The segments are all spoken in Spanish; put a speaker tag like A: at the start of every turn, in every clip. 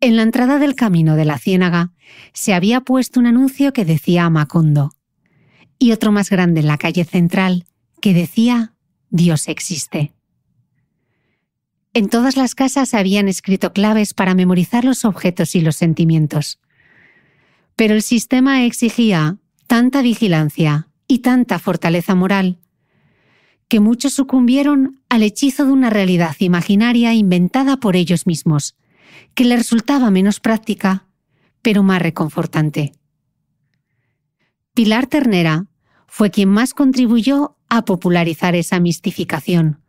A: En la entrada del camino de la ciénaga se había puesto un anuncio que decía Amacondo y otro más grande en la calle central que decía Dios existe. En todas las casas habían escrito claves para memorizar los objetos y los sentimientos. Pero el sistema exigía tanta vigilancia y tanta fortaleza moral que muchos sucumbieron al hechizo de una realidad imaginaria inventada por ellos mismos que le resultaba menos práctica, pero más reconfortante. Pilar Ternera fue quien más contribuyó a popularizar esa mistificación,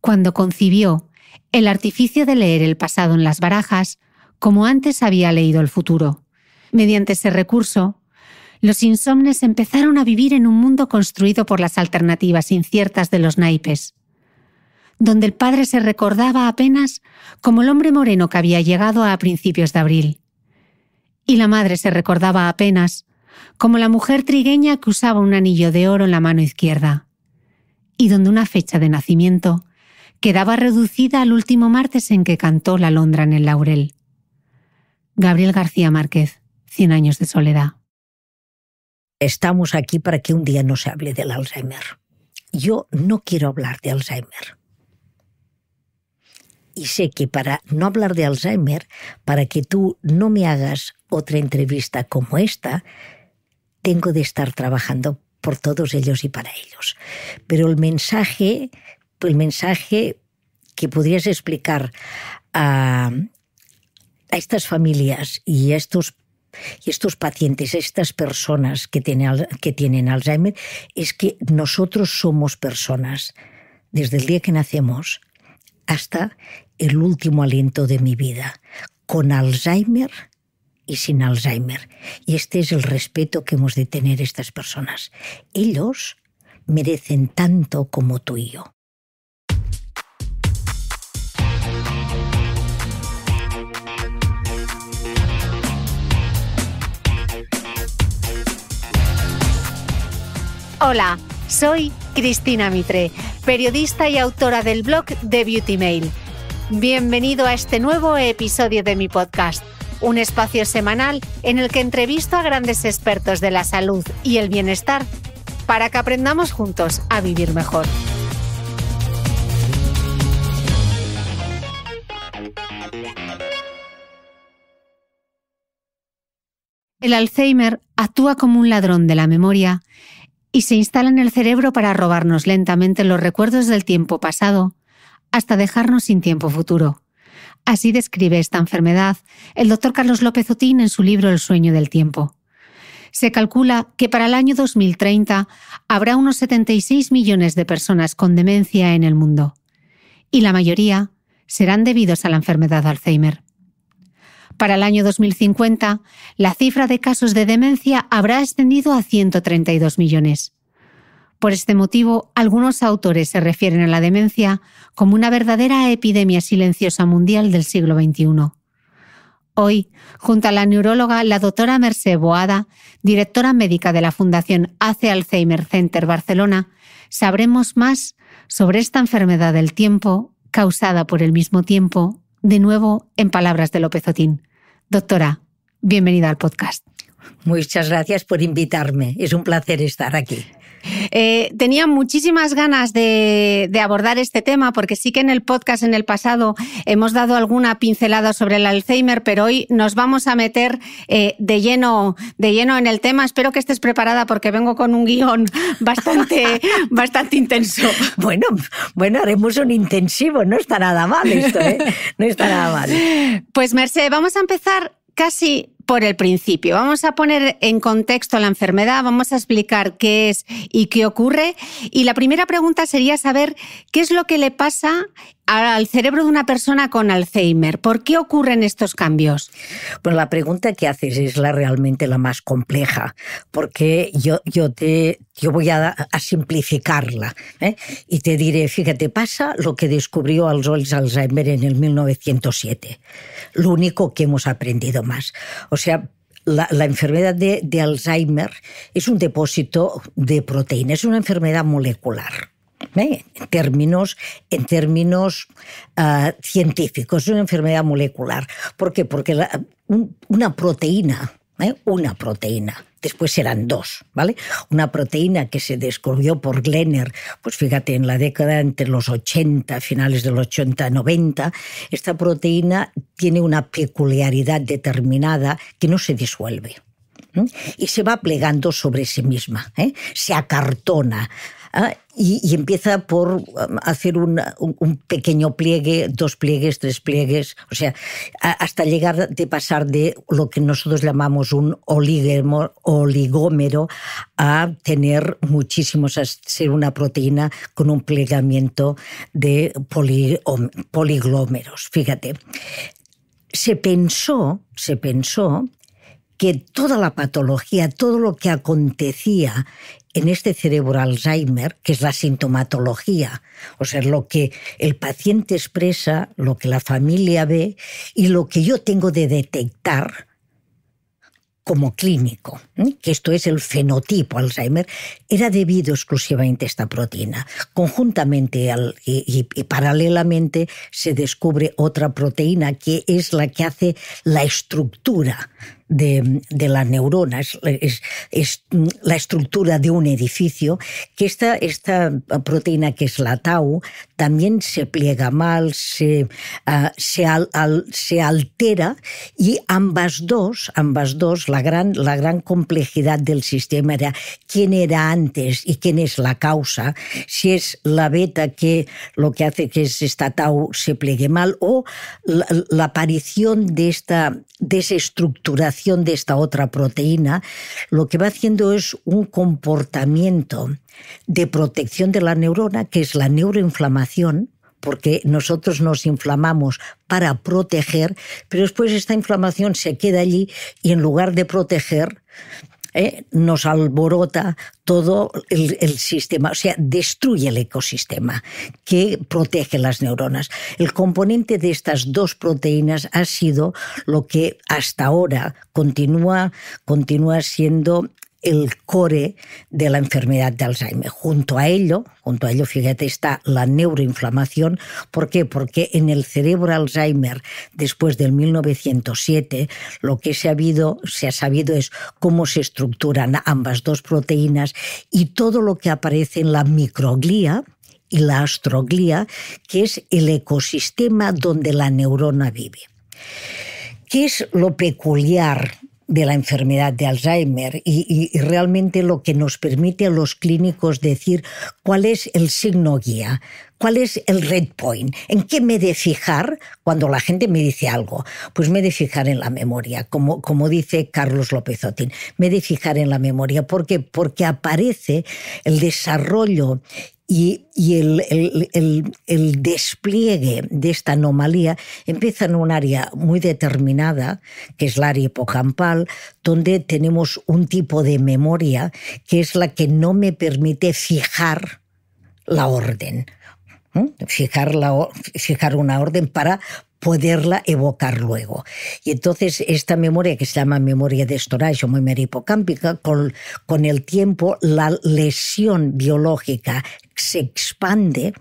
A: cuando concibió el artificio de leer el pasado en las barajas como antes había leído el futuro. Mediante ese recurso, los insomnes empezaron a vivir en un mundo construido por las alternativas inciertas de los naipes donde el padre se recordaba apenas como el hombre moreno que había llegado a principios de abril. Y la madre se recordaba apenas como la mujer trigueña que usaba un anillo de oro en la mano izquierda, y donde una fecha de nacimiento quedaba reducida al último martes en que cantó la alondra en el laurel.
B: Gabriel García Márquez, Cien años de soledad. Estamos aquí para que un día no se hable del Alzheimer. Yo no quiero hablar de Alzheimer y sé que para no hablar de Alzheimer, para que tú no me hagas otra entrevista como esta, tengo de estar trabajando por todos ellos y para ellos. Pero el mensaje, el mensaje que podrías explicar a, estas familias y a estos y estos pacientes, estas personas que tienen, que tienen Alzheimer, es que nosotros somos personas desde el día que nacemos hasta el último aliento de mi vida, con Alzheimer y sin Alzheimer. Y este es el respeto que hemos de tener estas personas. Ellos merecen tanto como tú y yo.
A: Hola, soy Cristina Mitre, periodista y autora del blog de Beauty Mail Bienvenido a este nuevo episodio de mi podcast, un espacio semanal en el que entrevisto a grandes expertos de la salud y el bienestar para que aprendamos juntos a vivir mejor. El Alzheimer actúa como un ladrón de la memoria y se instala en el cerebro para robarnos lentamente los recuerdos del tiempo pasado hasta dejarnos sin tiempo futuro. Así describe esta enfermedad el doctor Carlos López Otín en su libro El sueño del tiempo. Se calcula que para el año 2030 habrá unos 76 millones de personas con demencia en el mundo, y la mayoría serán debidos a la enfermedad de Alzheimer. Para el año 2050, la cifra de casos de demencia habrá extendido a 132 millones. Por este motivo, algunos autores se refieren a la demencia como una verdadera epidemia silenciosa mundial del siglo XXI. Hoy, junto a la neuróloga, la doctora Merce Boada, directora médica de la Fundación ACE Alzheimer Center Barcelona, sabremos más sobre esta enfermedad del tiempo causada por el mismo tiempo, de nuevo en palabras de López Otín. Doctora, bienvenida al podcast.
B: Muchas gracias por invitarme. Es un placer estar aquí. Eh, tenía muchísimas ganas de, abordar este
A: tema porque sí que en el podcast en el pasado hemos dado alguna pincelada sobre el Alzheimer, pero hoy nos vamos a meter eh, de, lleno, de lleno en el tema. Espero que estés preparada porque vengo con un guión bastante, bastante intenso. Bueno, bueno, haremos un intensivo,
B: no está nada mal esto, ¿eh? No está nada mal.
A: Pues Merced, vamos a empezar casi por el principio. Vamos a poner en contexto la enfermedad, vamos a explicar qué es y qué ocurre. Y la primera pregunta sería saber qué es lo que le pasa al cerebro de una persona con Alzheimer. ¿Por qué ocurren estos cambios?
B: Pues la pregunta que haces es la realmente la más compleja, porque yo, yo, te, yo voy a, simplificarla ¿eh? y te diré, fíjate, pasa lo que descubrió Alzheimer en el 1907, lo único que hemos aprendido más. O sea, la, enfermedad de, Alzheimer es un depósito de proteína, es una enfermedad molecular. ¿eh? En términos, en términos ah, científicos, es una enfermedad molecular. ¿Por qué? Porque una proteína ¿eh? una proteína. Después eran dos, ¿vale? Una proteína que se descubrió por Glenner, pues fíjate, en la década entre los 80, finales del 80, 90, esta proteína tiene una peculiaridad determinada que no se disuelve y se va plegando sobre sí misma, ¿eh? se acartona, Ah, y, empieza por um, hacer un, pequeño pliegue, dos pliegues, tres pliegues, o sea, hasta llegar de pasar de lo que nosotros llamamos un oligómero a tener muchísimos, a ser una proteína con un plegamiento de poliglómeros. Fíjate, se pensó, se pensó que toda la patología, todo lo que acontecía en este cerebro Alzheimer, que es la sintomatología, o sea, lo que el paciente expresa, lo que la familia ve y lo que yo tengo de detectar como clínico, ¿eh? que esto es el fenotipo Alzheimer, era debido exclusivamente a esta proteína. Conjuntamente y paralelamente se descubre otra proteína que es la que hace la estructura de, las neuronas, es, la estructura de un edificio, que esta, esta proteína que es la tau también se pliega mal, se, ah, se, altera y ambas dos, ambas dos, la gran, la gran complejidad del sistema era quién era antes y quién es la causa, si es la beta que lo que hace que esta tau se pliegue mal o la, la aparición de esta desestructuración de esta otra proteína lo que va haciendo es un comportamiento de protección de la neurona, que es la neuroinflamación, porque nosotros nos inflamamos para proteger, pero después esta inflamación se queda allí y en lugar de proteger, ¿eh? nos alborota todo el, sistema, o sea, destruye el ecosistema que protege las neuronas. El componente de estas dos proteínas ha sido lo que hasta ahora continúa, continúa siendo el core de la enfermedad de Alzheimer. Junto a ello, junto a ello, fíjate, está la neuroinflamación. ¿Por qué? Porque en el cerebro Alzheimer, después del 1907, lo que se ha, se ha sabido es cómo se estructuran ambas dos proteínas y todo lo que aparece en la microglía, y la astroglía, que es el ecosistema donde la neurona vive. ¿Qué es lo peculiar de la enfermedad de Alzheimer y, realmente lo que nos permite a los clínicos decir cuál es el signo guía, cuál es el red point, en qué me de fijar cuando la gente me dice algo. Pues me de fijar en la memoria, como, como dice Carlos López Otín, me de fijar en la memoria. ¿Por Porque aparece el desarrollo y, el, despliegue de esta anomalía empieza en un área muy determinada, que es la área hipocampal, donde tenemos un tipo de memoria que es la que no me permite fijar la orden. Fijar, fijar una orden para poderla evocar luego. Y entonces esta memoria, que se llama memoria de storage o memoria hipocámpica, con, con el tiempo la lesión biológica se expande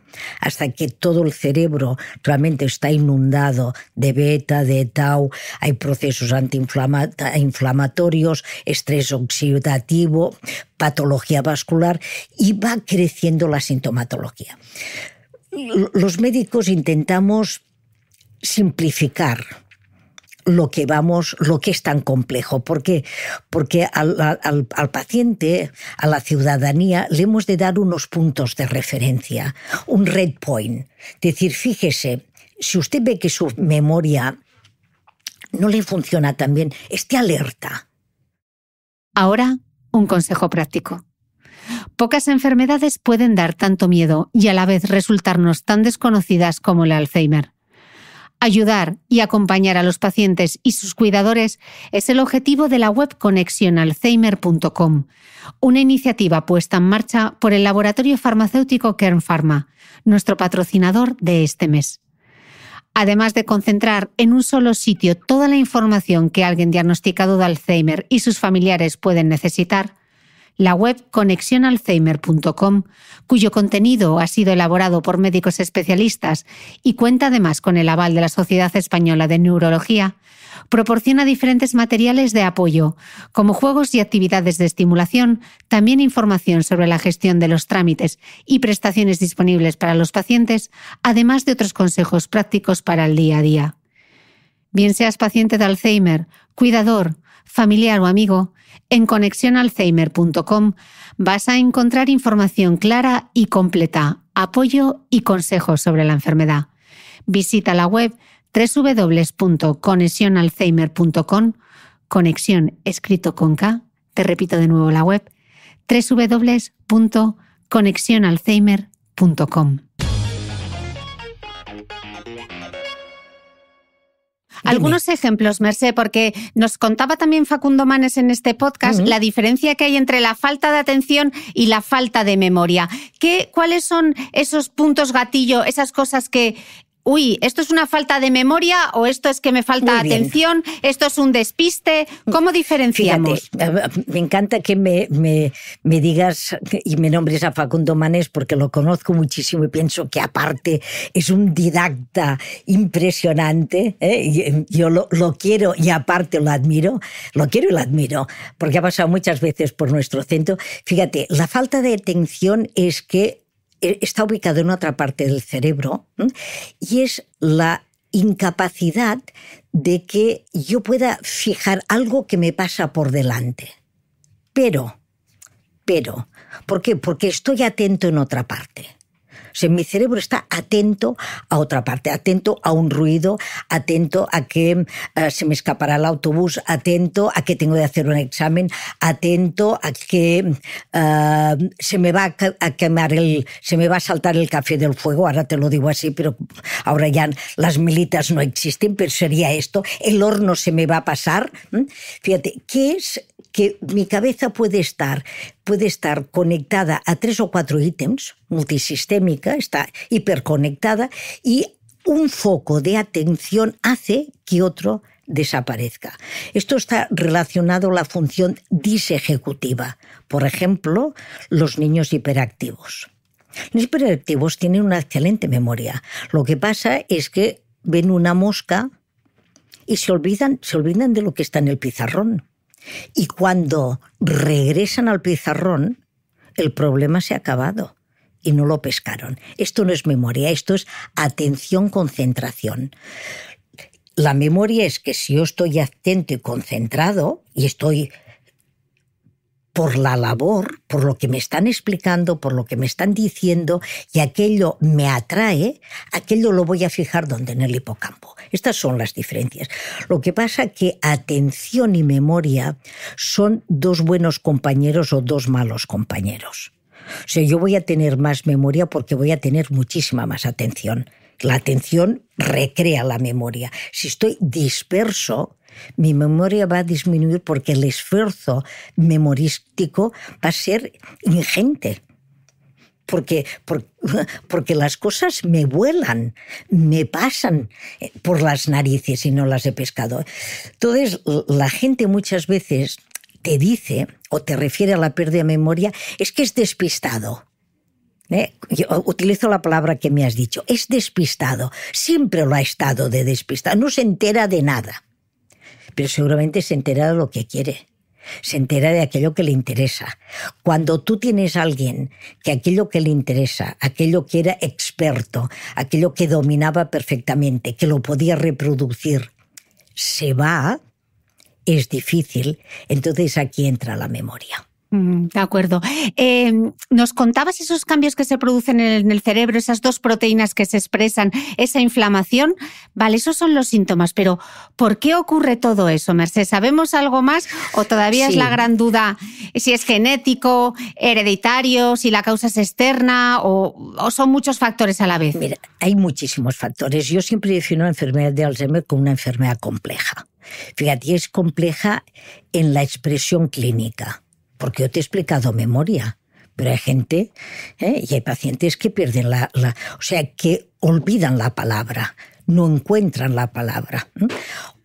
B: hasta que todo el cerebro realmente está inundado de beta, de tau, hay procesos antiinflamatorios, estrés oxidativo, patología vascular y va creciendo la sintomatología. Los médicos intentamos simplificar lo que vamos, lo que es tan complejo, porque, porque al, al, paciente, a la ciudadanía, le hemos de dar unos puntos de referencia, un red point. Decir, fíjese, si usted ve que su memoria no le funciona tan bien, esté alerta. Ahora, un consejo práctico.
A: Pocas enfermedades pueden dar tanto miedo y a la vez resultarnos tan desconocidas como el Alzheimer. Ayudar y acompañar a los pacientes y sus cuidadores es el objetivo de la web conexionalzheimer.com, una iniciativa puesta en marcha por el laboratorio farmacéutico Kern Pharma, nuestro patrocinador de este mes. Además de concentrar en un solo sitio toda la información que alguien diagnosticado de Alzheimer y sus familiares pueden necesitar, la web conexionalzheimer.com, cuyo contenido ha sido elaborado por médicos especialistas y cuenta además con el aval de la Sociedad Española de Neurología, proporciona diferentes materiales de apoyo, como juegos y actividades de estimulación, también información sobre la gestión de los trámites y prestaciones disponibles para los pacientes, además de otros consejos prácticos para el día a día. Bien seas paciente de Alzheimer, cuidador, familiar o amigo, en ConexiónAlzheimer.com vas a encontrar información clara y completa, apoyo y consejos sobre la enfermedad. Visita la web www.conexionalzheimer.com, conexión escrito con K, te repito de nuevo la web, www.conexionalzheimer.com. Algunos ejemplos, Merced, porque nos contaba también Facundo Manes en este podcast la diferencia que hay entre la falta de atención y la falta de memoria. ¿Qué, ¿Cuáles son esos puntos gatillo, esas cosas que uy, esto es una falta de memoria o esto es que me falta atención, esto
B: es un despiste. ¿Cómo mm, diferenciamos? me encanta que me, digas y me nombres a Facundo Manes porque lo conozco muchísimo y pienso que aparte es un didacta impresionante. ¿eh? Eh, yo lo, lo, quiero y aparte lo admiro, lo quiero y lo admiro porque ha pasado muchas veces por nuestro centro. Fíjate, la falta de atención es que eh, está ubicado en otra parte del cerebro y es la incapacidad de que yo pueda fijar algo que me pasa por delante. Pero, pero, ¿por qué? Porque estoy atento en otra parte sea, mi cerebro está atento a otra parte, atento a un ruido, atento a que eh, se me escapará el autobús, atento a que tengo que hacer un examen, atento a que eh, se me va a quemar el, se me va a saltar el café del fuego, ahora te lo digo así, pero ahora ya las militas no existen, pero sería esto, el horno se me va a pasar. Fíjate, ¿qué es que mi cabeza puede estar, conectada a tres o cuatro ítems, multisistémica, está hiperconectada, y un foco de atención hace que otro desaparezca. Esto está relacionado a la función disejecutiva, por ejemplo, los niños hiperactivos. Los hiperactivos tienen una excelente memoria. Lo que pasa es que ven una mosca y se olvidan de lo que está en el pizarrón. Y cuando regresan al pizarrón, el problema se ha acabado y no lo pescaron. Esto no es memoria, esto es atención, concentración. La memoria es que si yo estoy atento y concentrado y estoy por la labor, por lo que me están explicando, por lo que me están diciendo, y aquello me atrae, aquello lo voy a fijar donde en el hipocampo. Estas son las diferencias. Lo que pasa que atención y memoria son dos buenos compañeros o dos malos compañeros. O sea, yo voy a tener más memoria porque voy a tener muchísima más atención. La atención recrea la memoria. Si estoy disperso, mi memoria va a disminuir porque el esfuerzo memorístico va a ser ingente porque, porque, las cosas me vuelan, me pasan eh, por las narices y no las he pescado. Entonces, la gente muchas veces te dice o te refiere a la pérdida de memoria, es que es despistado. ¿Eh? Yo utilizo la palabra que me has dicho, es despistado, siempre lo ha estado de despistado, no se entera de nada, pero seguramente se entera de lo que quiere se entera de aquello que le interesa. Cuando tú tienes a alguien que aquello que le interesa, aquello que era experto, aquello que dominaba perfectamente, que lo podía reproducir, se va, es difícil, entonces aquí entra la memoria.
A: Mm, de acuerdo. Em, Nos contabas esos cambios que se producen en el cerebro, esas dos proteínas que se expresan, esa inflamación. Vale, esos son los síntomas, pero ¿por qué ocurre todo eso, Mercedes? ¿Sabemos algo más o todavía es la gran duda si es genético, hereditario, si la causa es externa o, o, son muchos factores a la vez? Mira, hay
B: muchísimos factores. Yo siempre defino la enfermedad de Alzheimer como una enfermedad compleja. Fíjate, es compleja en la expresión clínica porque yo te he explicado memoria, pero hay gente ¿eh? y hay pacientes que pierden la, o sea, que olvidan la palabra, no encuentran la palabra.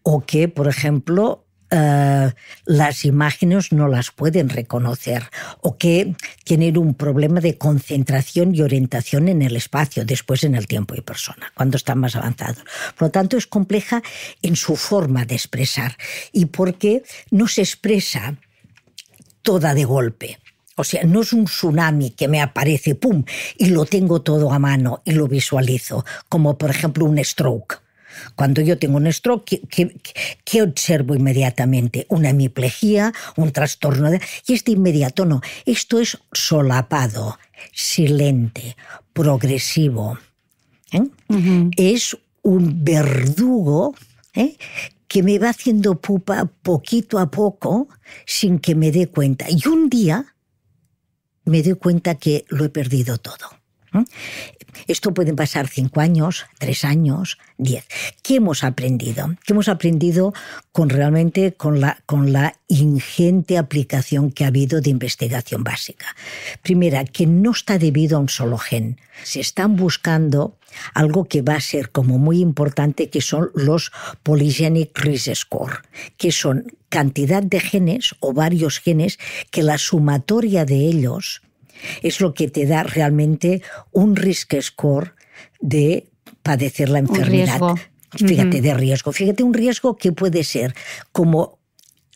B: O que, por ejemplo, eh, las imágenes no las pueden reconocer o que tienen un problema de concentración y orientación en el espacio, después en el tiempo y persona, cuando están más avanzados. Por lo tanto, es compleja en su forma de expresar y porque no se expresa toda de golpe. O sea, no es un tsunami que me aparece, ¡pum!, y lo tengo todo a mano y lo visualizo, como por ejemplo un stroke. Cuando yo tengo un stroke, ¿qué, observo inmediatamente? Una hemiplegia, un trastorno de... Y es de inmediato, no. Esto es solapado, silente, progresivo. ¿eh? Es un verdugo ¿eh? que me va haciendo pupa poquito a poco sin que me dé cuenta. Y un día me doy cuenta que lo he perdido todo. Esto puede pasar cinco años, tres años, diez. ¿Qué hemos aprendido? ¿Qué hemos aprendido con realmente con la, con la ingente aplicación que ha habido de investigación básica? Primera, que no está debido a un solo gen. Se están buscando algo que va a ser como muy importante, que son los polygenic risk score, que son cantidad de genes o varios genes que la sumatoria de ellos es lo que te da realmente un risk score de padecer la enfermedad. Fíjate, de riesgo. Fíjate, un riesgo que puede ser como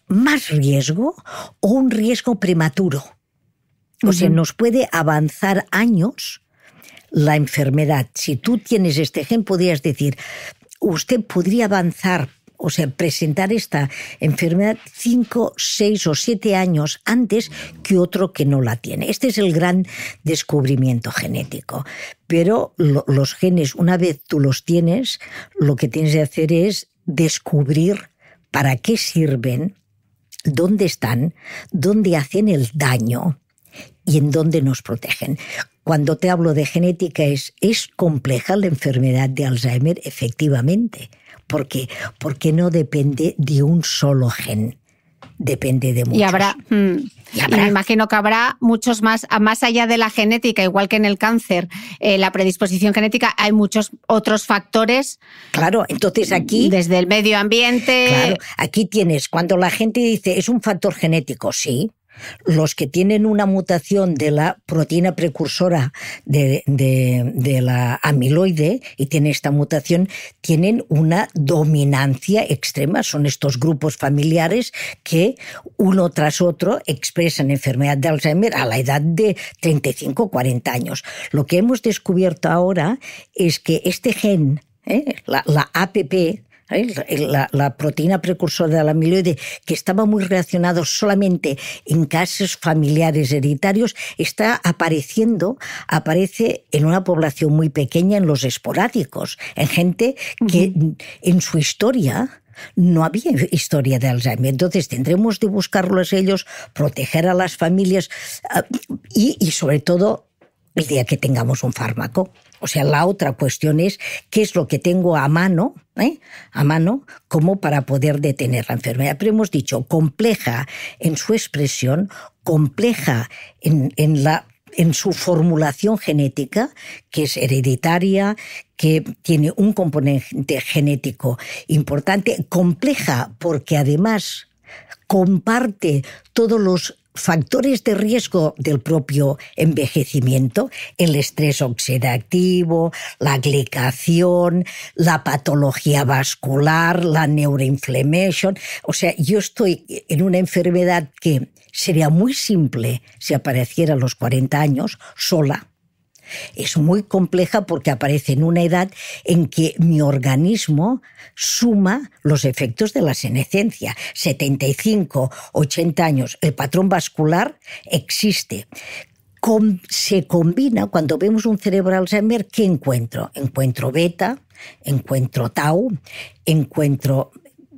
B: más riesgo o un riesgo prematuro. O sea, nos puede avanzar años la enfermedad. Si tú tienes este gen, podrías decir, usted podría avanzar o sea, presentar esta enfermedad cinco, seis o siete años antes que otro que no la tiene. Este es el gran descubrimiento genético. Pero los genes, una vez tú los tienes, lo que tienes que hacer es descubrir para qué sirven, dónde están, dónde hacen el daño y en dónde nos protegen. Cuando te hablo de genética es, es compleja la enfermedad de Alzheimer, efectivamente. ¿Por qué? Porque no depende de un solo gen, depende de muchos. Y habrá,
A: mm, y me imagino que habrá muchos más, más allá de la genética, igual que en el cáncer, eh, la predisposición genética, hay muchos
B: otros factores. Claro, entonces aquí... Mm, desde el medio ambiente... Claro, aquí tienes, cuando la gente dice, es un factor genético, sí, los que tienen una mutación de la proteína precursora de, la amiloide y tienen esta mutación, tienen una dominancia extrema. Son estos grupos familiares que uno tras otro expresan enfermedad de Alzheimer a la edad de 35 o 40 años. Lo que hemos descubierto ahora es que este gen, ¿eh? la APP, la, proteína precursora de la amiloide, que estaba muy relacionado solamente en casos familiares hereditarios, está apareciendo, aparece en una población muy pequeña, en los esporádicos, en gente que en su historia no había historia de Alzheimer. Entonces tendremos de buscarlos ellos, proteger a las familias ah, y sobre todo el día que tengamos un fármaco. O sea, la otra cuestión es qué es lo que tengo a mano, ¿eh? a mano, como para poder detener la enfermedad. Pero hemos dicho compleja en su expresión, compleja en, en la en su formulación genética, que es hereditaria, que tiene un componente genético importante, compleja, porque además comparte todos los factores de riesgo del propio envejecimiento, el estrés oxidativo, la glicación, la patología vascular, la neuroinflammation. O sea, yo estoy en una enfermedad que sería muy simple si apareciera a los 40 años sola es muy compleja porque aparece en una edad en que mi organismo suma los efectos de la senescencia. 75, 80 años, el patrón vascular existe se combina cuando vemos un cerebro Alzheimer, ¿qué encuentro? Encuentro beta, encuentro tau, encuentro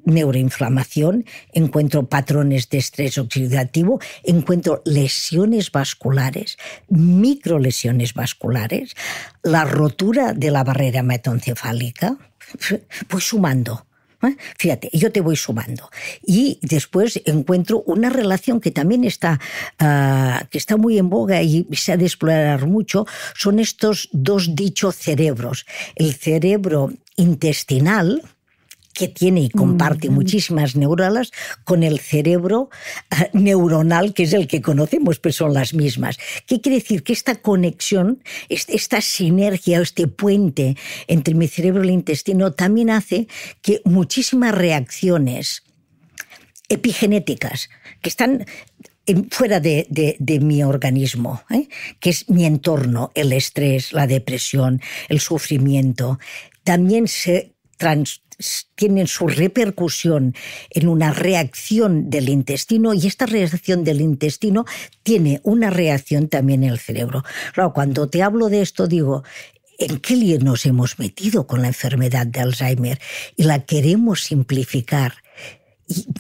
B: neuroinflamación, encuentro patrones de estrés oxidativo, encuentro lesiones vasculares, microlesiones vasculares, la rotura de la barrera metencefálica, pues sumando. ¿eh? Fíjate, yo te voy sumando. Y después encuentro una relación que también está, ah, que está muy en boga y se ha de explorar mucho, son estos dos dichos cerebros. El cerebro intestinal, que tiene y comparte muchísimas neuronas con el cerebro ah, neuronal, que es el que conocemos, pero son las mismas. ¿Qué quiere decir? Que esta conexión, esta sinergia este puente entre mi cerebro y el intestino también hace que muchísimas reacciones epigenéticas, que están fuera de, mi organismo, ¿eh? que es mi entorno, el estrés, la depresión, el sufrimiento, también se trans, tienen su repercusión en una reacción del intestino y esta reacción del intestino tiene una reacción también en el cerebro. cuando te hablo de esto digo, ¿en qué lío nos hemos metido con la enfermedad de Alzheimer? Y la queremos simplificar.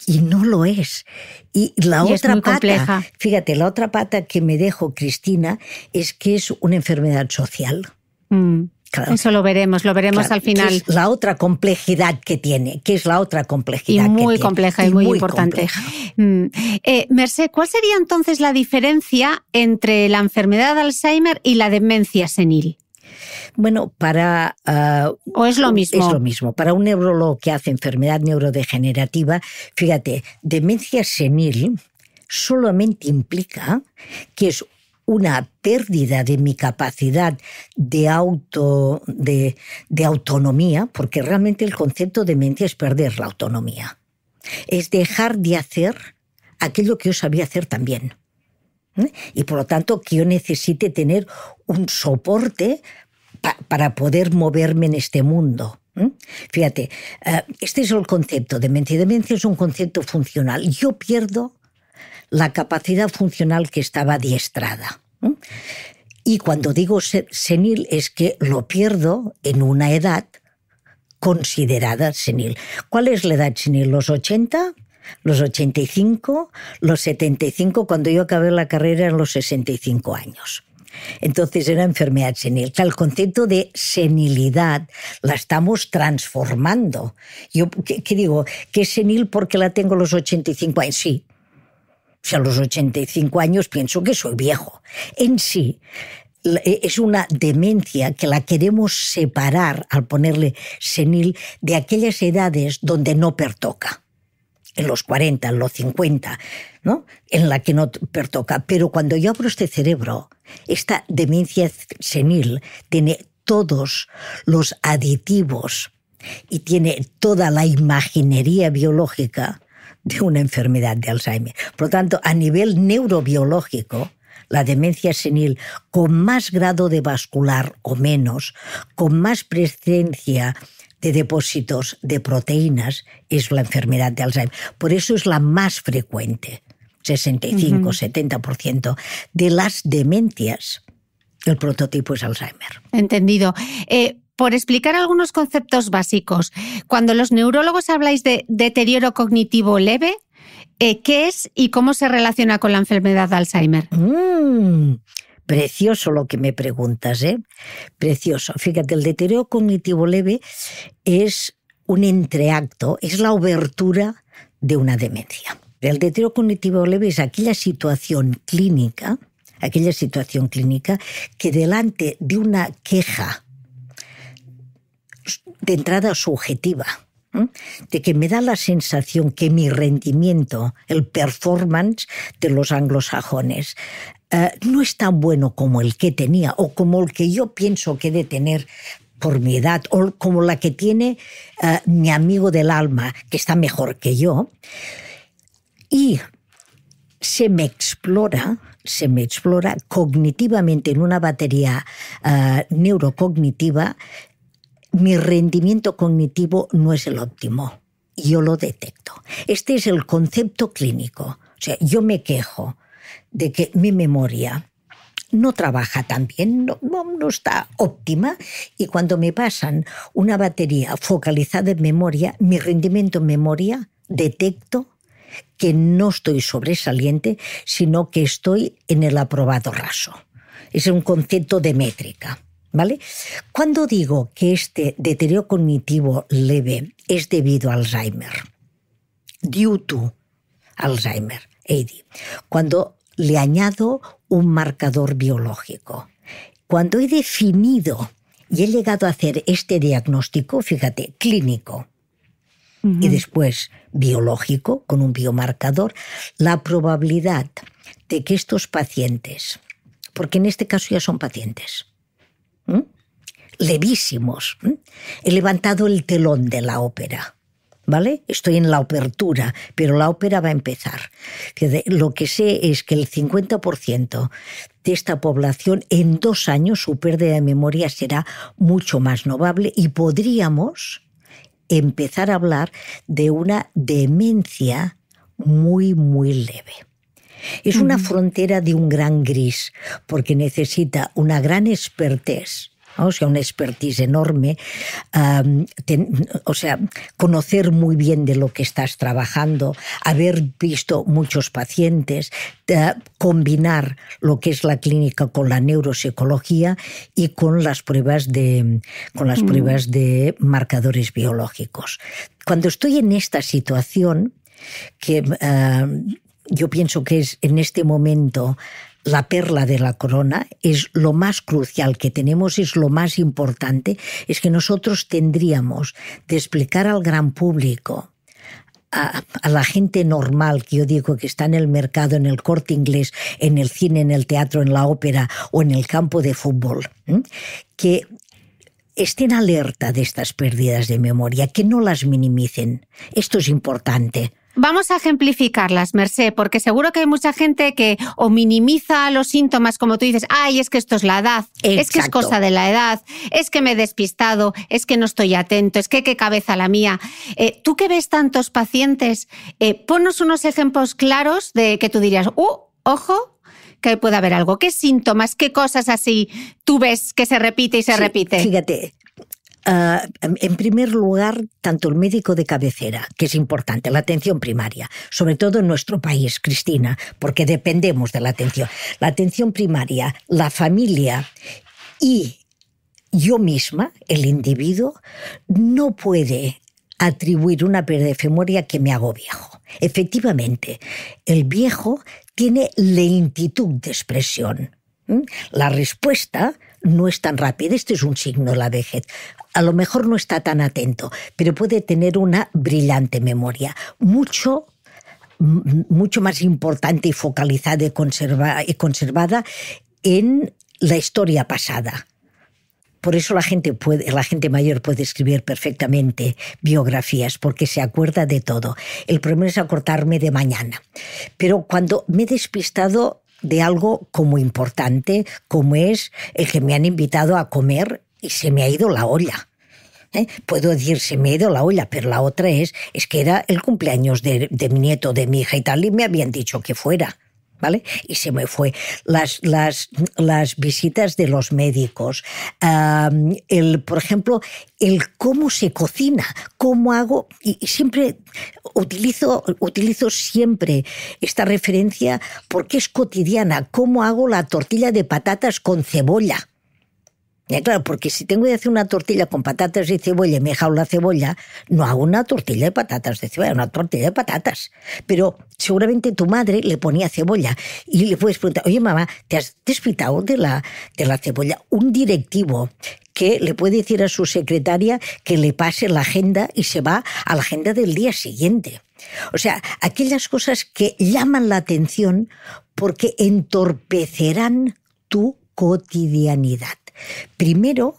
B: Y, no lo es. Y la otra pata, compleja. fíjate, la otra pata que me dejo Cristina es que es una enfermedad social. Mm. Eso
A: lo veremos, lo veremos al final. Es
B: la otra complejidad que tiene, que es la otra complejidad. Y muy compleja y, muy, importante.
A: Mm. Eh, Merced, ¿cuál sería entonces la diferencia entre la enfermedad de Alzheimer y la demencia senil?
B: Bueno, para... Ah, ¿O es lo mismo? Es lo mismo. Para un neurólogo que hace enfermedad neurodegenerativa, fíjate, demencia senil solamente implica que es una pérdida de mi capacidad de, auto, de, autonomía, porque realmente el concepto de mente es perder la autonomía. Es dejar de hacer aquello que yo sabía hacer también. ¿eh? Y por lo tanto que yo necesite tener un soporte para poder moverme en este mundo. ¿eh? Fíjate, eh, este es el concepto de mente. demencia es un concepto funcional. Yo pierdo la capacidad funcional que estaba adiestrada. Y cuando digo senil es que lo pierdo en una edad considerada senil. ¿Cuál es la edad senil? ¿Los 80? ¿Los 85? ¿Los 75? Cuando yo acabé la carrera en los 65 años. Entonces era enfermedad senil. El concepto de senilidad la estamos transformando. Yo, ¿qué, digo? ¿Qué senil porque la tengo los 85 años? Sí, si a los 85 años pienso que soy viejo. En sí, eh, es una demencia que la queremos separar al ponerle senil de aquellas edades donde no pertoca. En los 40, en los 50, ¿no? En la que no pertoca. Pero cuando yo abro este cerebro, esta demencia senil tiene todos los aditivos y tiene toda la imaginería biológica de una enfermedad de Alzheimer. Por lo tanto, a nivel neurobiológico, la demencia senil, con más grado de vascular o menos, con más presencia de depósitos de proteínas, es la enfermedad de Alzheimer. Por eso es la más frecuente, 65-70% de las demencias. El prototipo es Alzheimer.
A: Entendido. Eh, por explicar algunos conceptos básicos. Cuando los neurólogos habláis de deterioro cognitivo leve, eh, ¿qué es y cómo se relaciona con la enfermedad de Alzheimer? Mm,
B: precioso lo que me preguntas, ¿eh? Precioso. Fíjate, el deterioro cognitivo leve es un entreacto, es la obertura de una demencia. El deterioro cognitivo leve es aquella situación clínica, aquella situación clínica que delante de una queja de entrada subjetiva, de que me da la sensación que mi rendimiento, el performance de los anglosajones, eh, no es tan bueno como el que tenía o como el que yo pienso que he de tener por mi edad o como la que tiene eh, mi amigo del alma, que está mejor que yo. Y se me explora, se me explora cognitivamente en una batería eh, neurocognitiva mi rendimiento cognitivo no es el óptimo. Yo lo detecto. Este es el concepto clínico. O sea, yo me quejo de que mi memoria no trabaja tan bien, no, está óptima y cuando me pasan una batería focalizada en memoria, mi rendimiento en memoria, detecto que no estoy sobresaliente, sino que estoy en el aprobado raso. Es un concepto de métrica. ¿Vale? Cuando digo que este deterioro cognitivo leve es debido a Alzheimer, due to Alzheimer, AD, cuando le añado un marcador biológico, cuando he definido y he llegado a hacer este diagnóstico, fíjate, clínico y después biológico con un biomarcador, la probabilidad de que estos pacientes, porque en este caso ya son pacientes, levísimos. He levantado el telón de la ópera. ¿Vale? Estoy en la apertura, pero la ópera va a empezar. Lo que sé es que el 50% de esta población en dos años su pérdida de memoria será mucho más novable y podríamos empezar a hablar de una demencia muy, muy leve. Es una frontera de un gran gris, porque necesita una gran expertez o sea, una expertise enorme, o sea, conocer muy bien de lo que estás trabajando, haber visto muchos pacientes, combinar lo que es la clínica con la neuropsicología y con las pruebas de, con las mm. pruebas de marcadores biológicos. Cuando estoy en esta situación, que yo pienso que es en este momento la perla de la corona, es lo más crucial que tenemos, es lo más importante, es que nosotros tendríamos de explicar al gran público, a, la gente normal que yo digo que está en el mercado, en el corte inglés, en el cine, en el teatro, en la ópera o en el campo de fútbol, que estén alerta de estas pérdidas de memoria, que no las minimicen. Esto es importante.
A: Vamos a ejemplificarlas, Merced, porque seguro que hay mucha gente que o minimiza los síntomas, como tú dices, ay, es que esto es la edad, es que es cosa de la edad, es que me he despistado, es que no estoy atento, es que qué cabeza la mía. Eh, tú que ves tantos pacientes, eh, ponos unos ejemplos claros de que tú dirías, uh, ojo, que puede haber algo. ¿Qué síntomas, qué cosas así tú ves que se repite y se repite? Fíjate,
B: Ah, en primer lugar, tanto el médico de cabecera, que es importante, la atención primaria, sobre todo en nuestro país, Cristina, porque dependemos de la atención. La atención primaria, la familia y yo misma, el individuo, no puede atribuir una pérdida de femoria que me hago viejo. Efectivamente, el viejo tiene lentitud de expresión. La respuesta no es tan rápida, este es un signo de la vejez, a lo mejor no está tan atento, pero puede tener una brillante memoria, mucho mucho más importante y focalizada y, y conservada en la historia pasada. Por eso la gente, puede, la gente mayor puede escribir perfectamente biografías, porque se acuerda de todo. El problema es acortarme de mañana. Pero cuando me he despistado de algo como importante, como es el que me han invitado a comer y se me ha ido la olla. ¿Eh? Puedo decir, se me ha ido la olla, pero la otra es, es que era el cumpleaños de, mi nieto, de mi hija y tal, y me habían dicho que fuera. ¿Vale? Y se me fue. Las, las, visitas de los médicos, el, por ejemplo, el cómo se cocina, cómo hago, y, siempre utilizo, utilizo siempre esta referencia porque es cotidiana, cómo hago la tortilla de patatas con cebolla claro, porque si tengo que hacer una tortilla con patatas y cebolla y me la cebolla, no hago una tortilla de patatas de cebolla, una tortilla de patatas. Pero seguramente tu madre le ponía cebolla y le puedes preguntar, oye mamá, ¿te has despitado de la, de la cebolla? Un directivo que le puede decir a su secretaria que le pase la agenda y se va a la agenda del día siguiente. O sea, aquellas cosas que llaman la atención porque entorpecerán tu cotidianidad. Primero,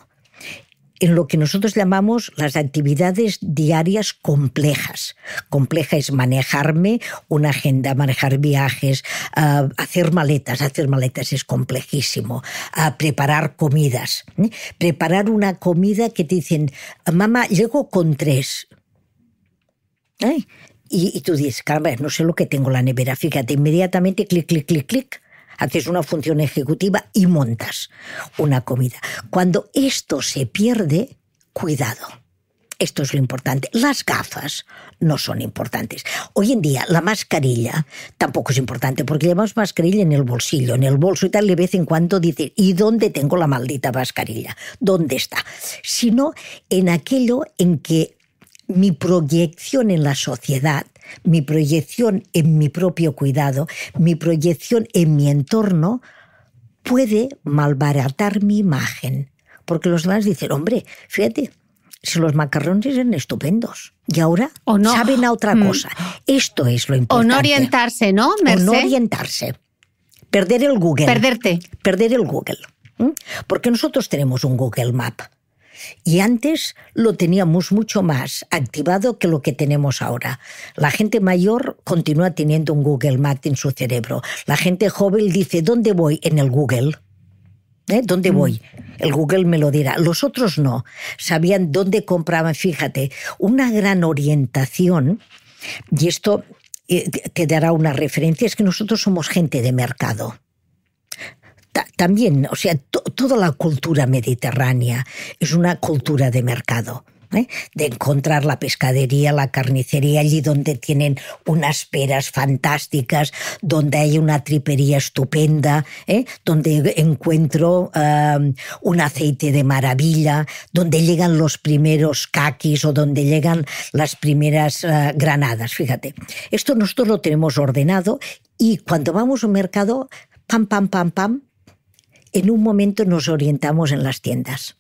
B: en lo que nosotros llamamos las actividades diarias complejas. Compleja es manejarme una agenda, manejar viajes, ah, hacer maletas. Hacer maletas es complejísimo. Ah, preparar comidas. ¿eh? Preparar una comida que te dicen, mamá, llego con tres. ¿Eh? Y, y, tú dices, caramba, no sé lo que tengo en la nevera. Fíjate, inmediatamente clic, clic, clic, clic haces una función ejecutiva y montas una comida. Cuando esto se pierde, cuidado. Esto es lo importante. Las gafas no son importantes. Hoy en día la mascarilla tampoco es importante porque llevamos mascarilla en el bolsillo, en el bolso y tal, de vez en cuando dices, ¿y dónde tengo la maldita mascarilla? ¿Dónde está? Sino en aquello en que mi proyección en la sociedad mi proyección en mi propio cuidado, mi proyección en mi entorno, puede malbaratar mi imagen. Porque los demás dicen, hombre, fíjate, si los macarrones eran estupendos. Y ahora saben a otra mm. cosa. Esto es lo importante. O no orientarse, ¿no? O no orientarse. Perder el Google. Perderte. Perder el Google. Porque nosotros tenemos un Google Map. Y antes lo teníamos mucho más activado que lo que tenemos ahora. La gente mayor continúa teniendo un Google Maps en su cerebro. La gente joven dice, ¿dónde voy? En el Google. ¿Eh? ¿Dónde mm. voy? El Google me lo dirá. Los otros no. Sabían dónde compraban. Fíjate, una gran orientación, y esto eh, te dará una referencia, es que nosotros somos gente de mercado también, o sea, toda la cultura mediterránea es una cultura de mercado. ¿eh? de encontrar la pescadería, la carnicería, allí donde tienen unas peras fantásticas, donde hay una tripería estupenda, ¿eh? donde encuentro un aceite de maravilla, donde llegan los primeros caquis o donde llegan las primeras ah, granadas. Fíjate, esto nosotros lo tenemos ordenado y cuando vamos a un mercado, pam, pam, pam, pam, en un momento nos orientamos en las tiendas.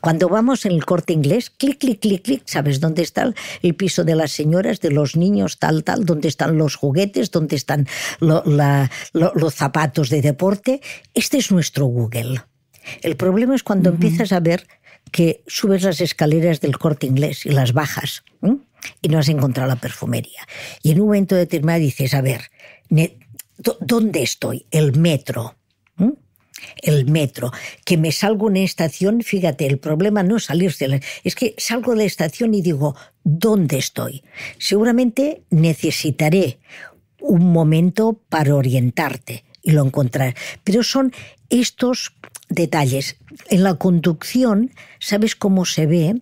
B: Cuando vamos en el corte inglés, clic, clic, clic, clic, sabes dónde está el piso de las señoras, de los niños, tal, tal, dónde están los juguetes, dónde están los zapatos de deporte. Este es nuestro Google. El problema es cuando empiezas a ver que subes las escaleras del corte inglés y las bajas y no has encontrado la perfumería. Y en un momento determinado dices, a ver, ¿dónde estoy? El metro el metro, que me salgo una estación, fíjate, el problema no es salirse, la, es que salgo de la estación y digo, ¿dónde estoy? Seguramente necesitaré un momento para orientarte y lo encontrar Pero son estos detalles. En la conducción, ¿sabes cómo se ve?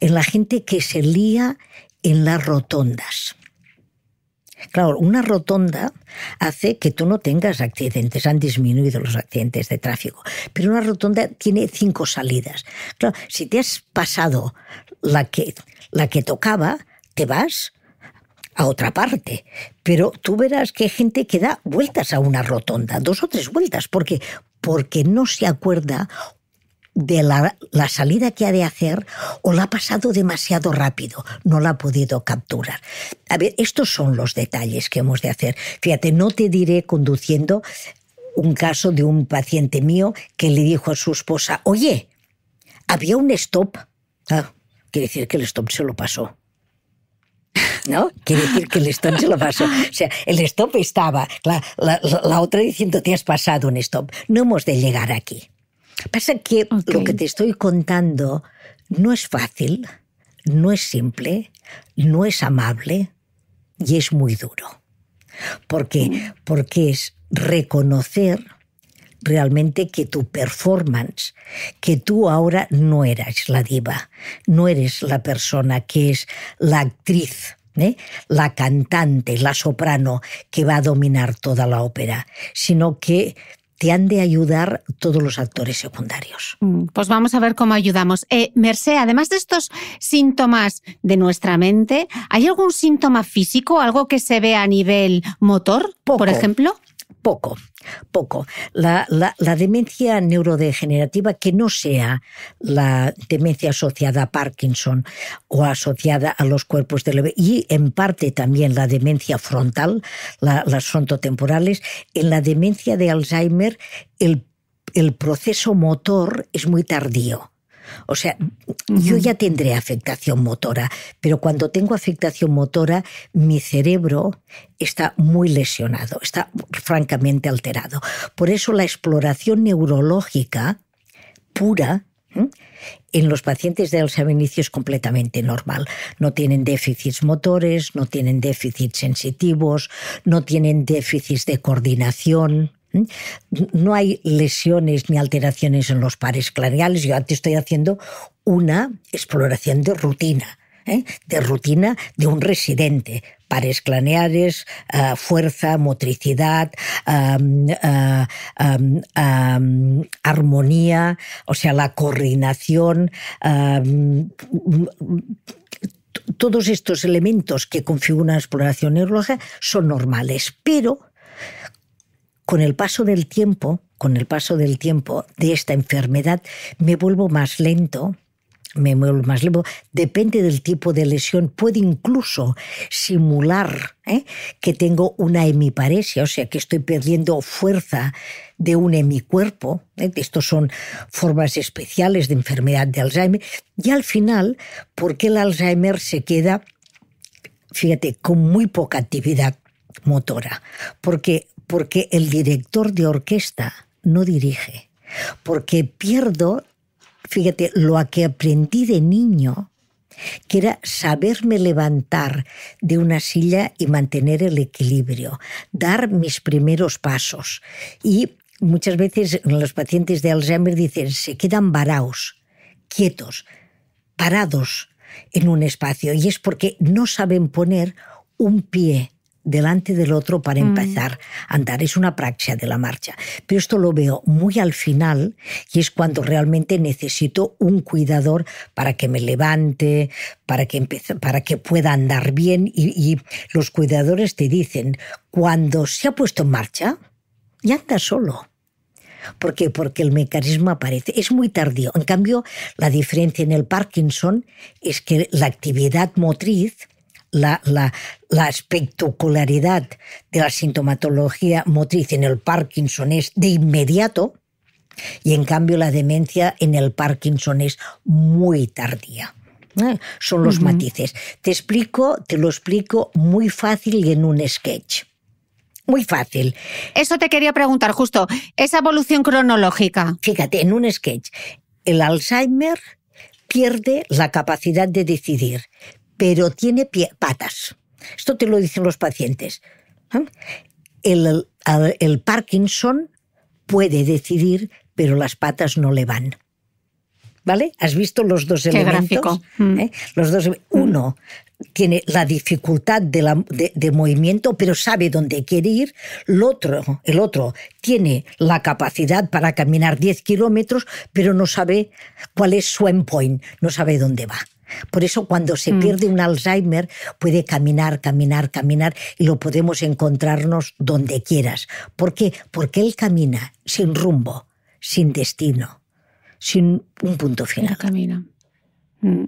B: En la gente que se lía en las rotondas. Claro, una rotonda hace que tú no tengas accidentes, han disminuido los accidentes de tráfico, pero una rotonda tiene cinco salidas. Claro, si te has pasado la que, la que tocaba, te vas a otra parte. Pero tú verás que hay gente que da vueltas a una rotonda, dos o tres vueltas, porque porque no se acuerda de la, salida que ha de hacer o la ha pasado demasiado rápido, no la ha podido capturar. A ver, estos son los detalles que hemos de hacer. Fíjate, no te diré conduciendo un caso de un paciente mío que le dijo a su esposa, oye, había un stop. Ah, quiere decir que el stop se lo pasó. ¿no? Quiere decir que el stop se lo pasó. O sea, el stop estaba, la, otra diciendo te has pasado un stop. No hemos de llegar aquí. Pasa que lo que te estoy contando no es fácil, no es simple, no es amable y es muy duro. ¿Por qué? Mm. Porque es reconocer realmente que tu performance, que tú ahora no eras la diva, no eres la persona que es la actriz, ¿eh? la cantante, la soprano que va a dominar toda la ópera, sino que te han de ayudar todos los actores secundarios.
A: Mm, pues vamos a ver cómo ayudamos. Eh, además de estos síntomas de nuestra mente, ¿hay algún síntoma físico, algo que se ve a nivel motor, por ejemplo? Poco,
B: poco. La, demencia neurodegenerativa que no sea la demencia asociada a Parkinson o asociada a los cuerpos de del... y en parte también la demencia frontal, las frontotemporales, en la demencia de Alzheimer el proceso motor es muy tardío o sea, yo ya tendré afectación motora, pero cuando tengo afectación motora, mi cerebro está muy lesionado, está francamente alterado. Por eso la exploración neurológica pura en los pacientes de Alzheimer es completamente normal. No tienen déficits motores, no tienen déficits sensitivos, no tienen déficits de coordinación. No hay lesiones ni alteraciones en los pares craneales. Yo antes estoy haciendo una exploración de rutina. ¿eh? de rutina de un residente. Pares claneares, eh, fuerza, motricidad, eh, armonía, o sea, la coordinación, todos estos elementos que configuran la exploración neurológica son normales, pero con el paso del tiempo, con el paso del tiempo de esta enfermedad, me vuelvo más lento, me vuelvo más lento, depende del tipo de lesión, puede incluso simular ¿eh? que tengo una hemiparesia, o sea que estoy perdiendo fuerza de un hemicuerpo, ¿eh? estos son formas especiales de enfermedad de Alzheimer, y al final, ¿por qué el Alzheimer se queda, fíjate, con muy poca actividad motora? Porque porque el director de orquesta no dirige, porque pierdo, fíjate, lo a que aprendí de niño, que era saberme levantar de una silla y mantener el equilibrio, dar mis primeros pasos. Y muchas veces los pacientes de Alzheimer dicen, se quedan varaos, quietos, parados en un espacio, y es porque no saben poner un pie delante del otro para mm. empezar a andar. Es una praxia de la marcha. Pero esto lo veo muy al final y es cuando realmente necesito un cuidador para que me levante, para que, para que pueda andar bien. Y, los cuidadores te dicen, cuando se ha puesto en marcha, ya anda solo. ¿Por qué? Porque el mecanismo aparece. Es muy tardío. En cambio, la diferencia en el Parkinson es que la actividad motriz la, espectacularidad de la sintomatología motriz en el Parkinson es de inmediato y en cambio la demencia en el Parkinson es muy tardía. ¿Eh? Son los matices. Te explico, te lo explico muy fácil y en un sketch. Muy fácil.
A: Eso te quería preguntar justo, esa evolución
B: cronológica. Fíjate, en un sketch, el Alzheimer pierde la capacidad de decidir, pero tiene patas. Esto te lo dicen los pacientes. El, Parkinson puede decidir, pero las patas no le van. ¿Vale? ¿Has visto los dos elementos? ¿Eh? Mm. Los dos, uno tiene la dificultad de, movimiento, pero sabe dónde quiere ir. El otro, el otro tiene la capacidad para caminar 10 kilómetros, pero no sabe cuál es su endpoint, no sabe dónde va. Por eso cuando se mm. pierde un Alzheimer puede caminar, caminar, caminar y lo podemos encontrarnos donde quieras. ¿Por qué? Porque él camina sin rumbo, sin destino, sin un punto final. Mm.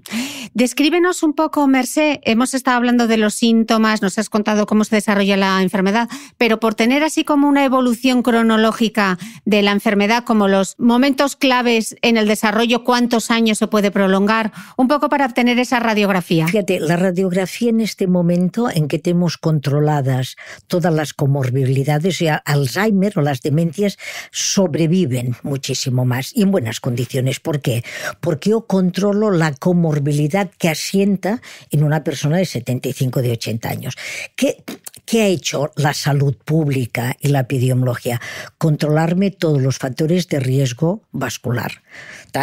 A: Descríbenos un poco, Mercé, hemos estado hablando de los síntomas, nos has contado cómo se desarrolla la enfermedad, pero por tener así como una evolución cronológica de la enfermedad, como los momentos claves en el desarrollo, cuántos años se puede prolongar, un poco para
B: obtener esa radiografía. Fíjate, la radiografía en este momento en que tenemos controladas todas las comorbilidades, y Alzheimer o las demencias sobreviven muchísimo más y en buenas condiciones. ¿Por qué? Porque yo controlo la comorbilidad que asienta en una persona de 75, de 80 años. ¿Qué, ¿Qué ha hecho la salud pública y la epidemiología? Controlarme todos los factores de riesgo vascular.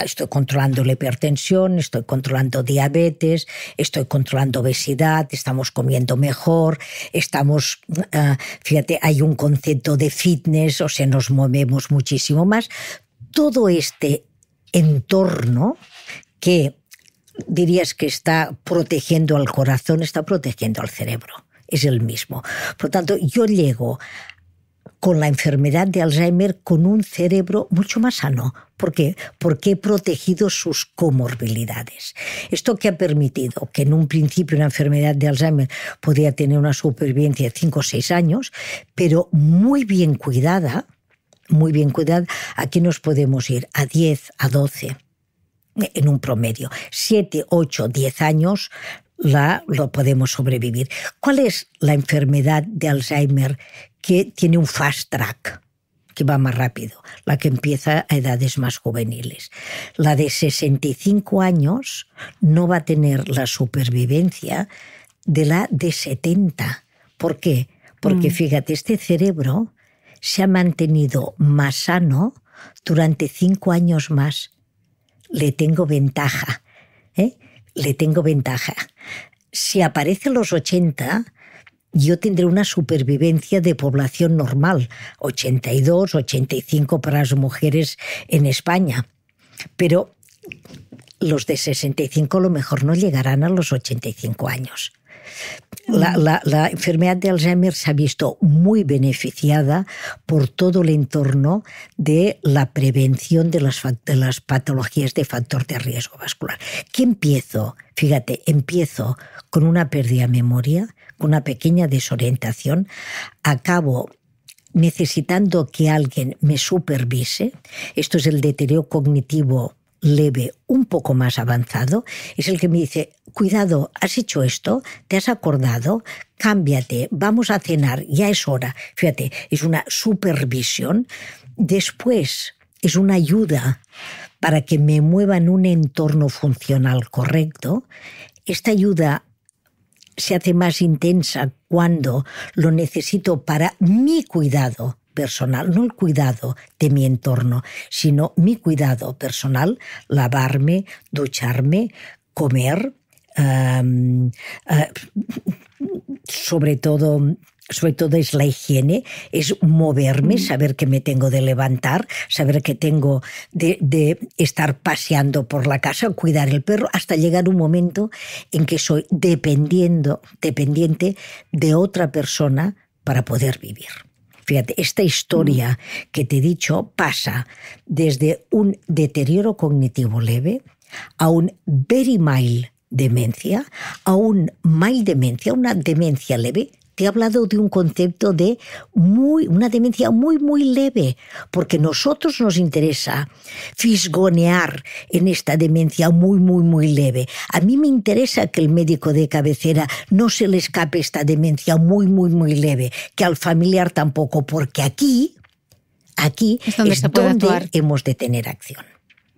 B: Estoy controlando la hipertensión, estoy controlando diabetes, estoy controlando obesidad, estamos comiendo mejor, estamos, eh, fíjate, hay un concepto de fitness, o sea, nos movemos muchísimo más. Todo este entorno que dirías que está protegiendo al corazón, está protegiendo al cerebro. Es el mismo. Por tanto, yo llego con la enfermedad de Alzheimer con un cerebro mucho más sano. ¿Por qué? Porque he protegido sus comorbilidades. Esto que ha permitido que en un principio una enfermedad de Alzheimer podía tener una supervivencia de 5 o 6 años, pero muy bien cuidada, muy bien cuidada, aquí nos podemos ir a 10, a 12 en un promedio, 7, 8, 10 años la, lo podemos sobrevivir. ¿Cuál es la enfermedad de Alzheimer que tiene un fast track? que va más rápido, la que empieza a edades más juveniles. La de 65 años no va a tener la supervivencia de la de 70. ¿Por qué? Porque mm. fíjate, este cerebro se ha mantenido más sano durante cinco años más le tengo ventaja. ¿eh? Le tengo ventaja. Si aparece a los 80, yo tendré una supervivencia de población normal, 82, 85 para las mujeres en España. Pero los de 65 a lo mejor no llegarán a los 85 años. La, enfermedad de Alzheimer se ha visto muy beneficiada por todo el entorno de la prevención de las, de las patologías de factor de riesgo vascular. ¿Qué empiezo? Fíjate, empiezo con una pérdida de memoria, con una pequeña desorientación, acabo necesitando que alguien me supervise. Esto es el deterioro cognitivo leve, un poco más avanzado, es el que me dice, cuidado, has hecho esto, te has acordado, cámbiate, vamos a cenar, ya es hora. Fíjate, es una supervisión. Después, es una ayuda para que me mueva en un entorno funcional correcto. Esta ayuda se hace más intensa cuando lo necesito para mi cuidado personal, no el cuidado de mi entorno, sino mi cuidado personal, lavarme, ducharme, comer, Ah, sobre todo sobre todo es la higiene, es moverme, mm. saber que me tengo de levantar, saber que tengo de, estar paseando por la casa, cuidar el perro, hasta llegar un momento en que soy dependiendo, dependiente de otra persona para poder vivir. Fíjate, esta historia mm. que te he dicho pasa desde un deterioro cognitivo leve a un very mild demencia aún mal demencia, una demencia leve, te he hablado de un concepto de muy, una demencia muy, muy leve, porque nosotros nos interesa fisgonear en esta demencia muy, muy, muy leve. A mí me interesa que el médico de cabecera no se le escape esta demencia muy, muy, muy leve, que al familiar tampoco, porque aquí, aquí es donde, hemos de tener acción.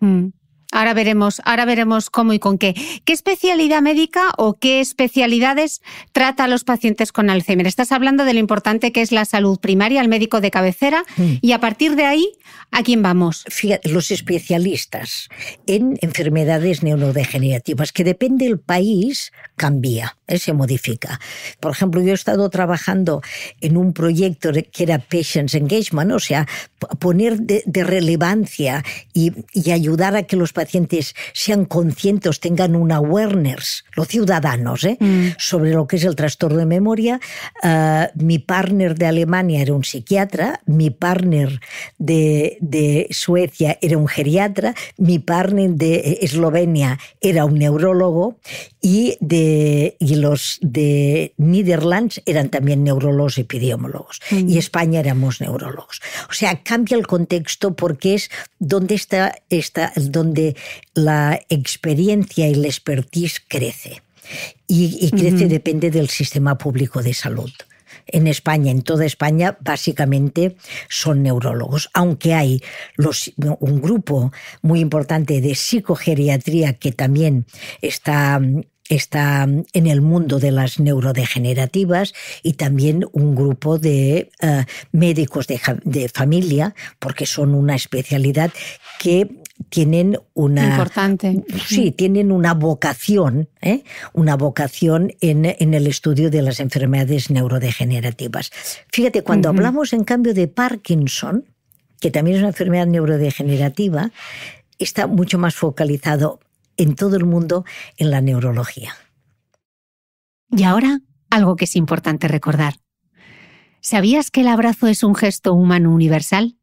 A: Mm. Ahora veremos, ahora veremos cómo y con qué. ¿Qué especialidad médica o qué especialidades trata a los pacientes con Alzheimer? Estás hablando de lo importante que es la salud primaria, el médico de cabecera, mm. y a partir de ahí, ¿a quién vamos?
B: Los especialistas en enfermedades neurodegenerativas, que depende del país, cambia, eh, se modifica. Por ejemplo, yo he estado trabajando en un proyecto que era Patients Engagement, o sea, poner de, relevancia y, ayudar a que los pacientes sean conscientes, tengan un awareness, los ciudadanos, eh, mm. sobre lo que es el trastorno de memoria. Ah, mi partner de Alemania era un psiquiatra, mi partner de Suecia era un geriatra, mi partner de eh, Eslovenia era un neurólogo y de eh, y los de Netherlands eran también neurólogos epidemiólogos mm. y España éramos neurólogos. O sea, cambia el contexto porque es donde, está, está, donde la experiencia y la expertise crece. Y, crece depende del sistema público de salud en España, en toda España, básicamente son neurólogos, aunque hay un grupo muy importante de psicogeriatría que también está está en el mundo de las neurodegenerativas y también un grupo de eh, médicos de, familia, porque son una especialidad que tienen una importante sí mm. tienen una vocación ¿eh? una vocación en, el estudio de las enfermedades neurodegenerativas fíjate cuando hablamos en cambio de Parkinson que también es una enfermedad neurodegenerativa está mucho más focalizado en todo el mundo en la neurología.
A: Y ahora, algo que es importante recordar. ¿Sabías que el abrazo es un gesto humano universal?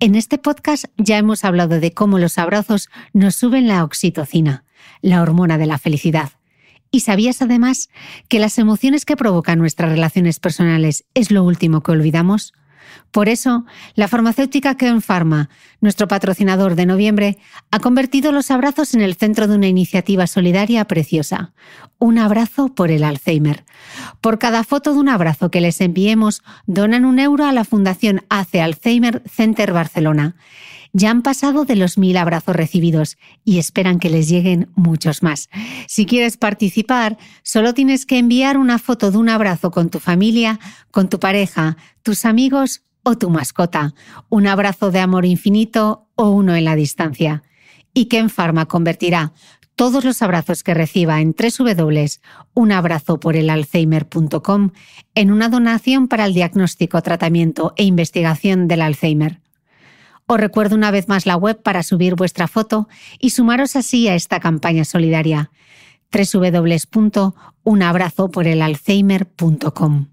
A: En este podcast ya hemos hablado de cómo los abrazos nos suben la oxitocina, la hormona de la felicidad. ¿Y sabías además que las emociones que provocan nuestras relaciones personales es lo último que olvidamos? Por eso, la farmacéutica Ken Pharma, nuestro patrocinador de noviembre, ha convertido los abrazos en el centro de una iniciativa solidaria preciosa. Un abrazo por el Alzheimer. Por cada foto de un abrazo que les enviemos, donan un euro a la Fundación ACE Alzheimer Center Barcelona. Ya han pasado de los mil abrazos recibidos y esperan que les lleguen muchos más. Si quieres participar, solo tienes que enviar una foto de un abrazo con tu familia, con tu pareja, tus amigos o tu mascota, un abrazo de amor infinito o uno en la distancia. Y Ken Pharma convertirá todos los abrazos que reciba en www.unabrazoporelalzheimer.com en una donación para el diagnóstico, tratamiento e investigación del Alzheimer. Os recuerdo una vez más la web para subir vuestra foto y sumaros así a esta campaña solidaria www.unabrazoporelalzheimer.com.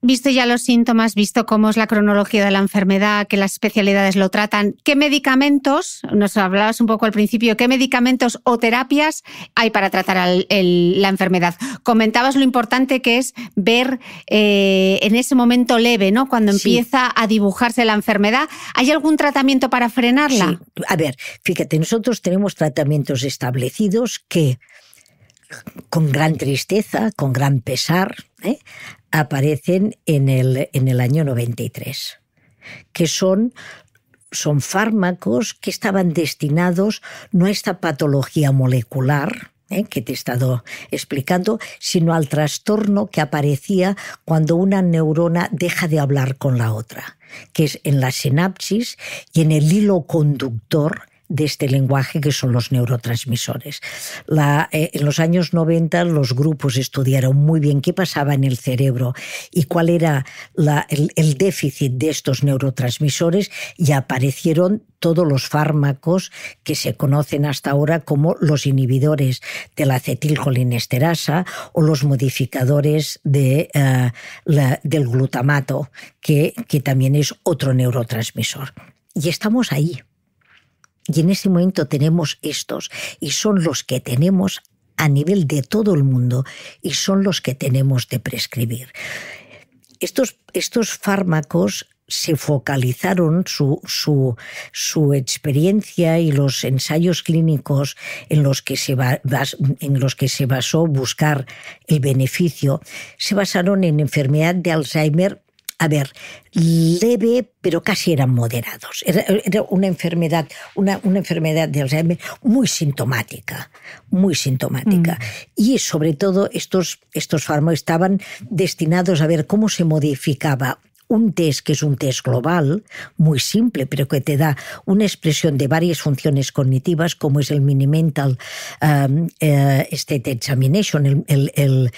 A: Visto ya los síntomas, visto cómo es la cronología de la enfermedad, que las especialidades lo tratan, ¿qué medicamentos, nos hablabas un poco al principio, qué medicamentos o terapias hay para tratar la enfermedad? Comentabas lo importante que es ver eh, en ese momento leve, ¿no? Cuando empieza a dibujarse la enfermedad, ¿hay algún tratamiento para frenarla?
B: A ver, fíjate, nosotros tenemos tratamientos establecidos que con gran tristeza, con gran pesar, ¿eh? aparecen en el, año 93, que son son fármacos que estaban destinados no a esta patología molecular, ¿eh? que te he estado explicando, sino al trastorno que aparecía cuando una neurona deja de hablar con la otra, que es en la sinapsis y en el hilo conductor de este lenguaje que son los neurotransmisores. Eh, en los años 90 los grupos estudiaron muy bien qué pasaba en el cerebro y cuál era el, déficit de estos neurotransmisores y aparecieron todos los fármacos que se conocen hasta ahora como los inhibidores de la acetilcolinesterasa o los modificadores de, eh, del glutamato, que, que también es otro neurotransmisor. Y estamos ahí. Y en ese momento tenemos estos, y son los que tenemos a nivel de todo el mundo, y son los que tenemos de prescribir. Estos, estos fármacos se focalizaron su, experiencia y los ensayos clínicos en los, que se en los que se basó buscar el beneficio, se basaron en enfermedad de Alzheimer a ver, leve, pero casi eran moderados. Era, una enfermedad, una, enfermedad de Alzheimer muy sintomática, muy sintomática. Mm. Y sobre todo estos, estos fármacos estaban destinados a ver cómo se modificaba un test que es un test global, muy simple, pero que te da una expresión de varias funciones cognitivas, como es el Minimental um, eh, State Examination, el, el,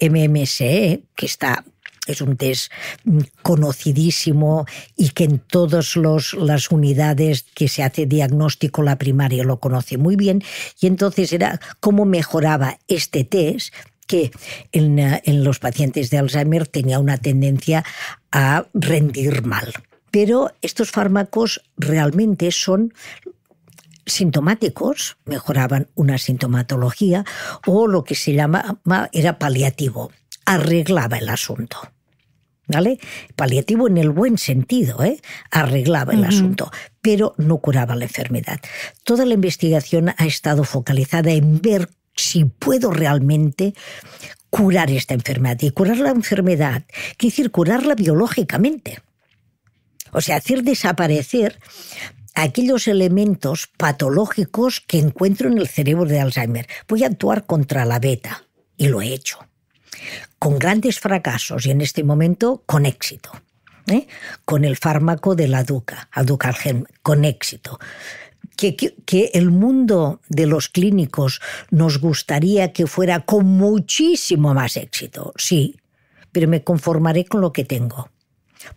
B: MMSE, um, que está es un test mm, conocidísimo y que en todas las unidades que se hace diagnóstico, la primaria lo conoce muy bien, y entonces era cómo mejoraba este test que en, eh, en los pacientes de Alzheimer tenía una tendencia a rendir mal. Pero estos fármacos realmente son sintomáticos, mejoraban una sintomatología o lo que se llama era paliativo, arreglaba el asunto. ¿vale? Paliativo en el buen sentido, ¿eh? Arreglaba el asunto, pero no curaba la enfermedad. Toda la investigación ha estado focalizada en ver si puedo realmente curar esta enfermedad. Y curar la enfermedad quiere decir curarla biológicamente. O sea, hacer desaparecer aquellos elementos patológicos que encuentro en el cerebro de Alzheimer. Voy a actuar contra la beta y lo he hecho con grandes fracasos y en este momento con éxito. ¿eh? Con el fármaco de la Duca, con éxito. que, el mundo de los clínicos nos gustaría que fuera con muchísimo más éxito, sí, pero me conformaré con lo que tengo,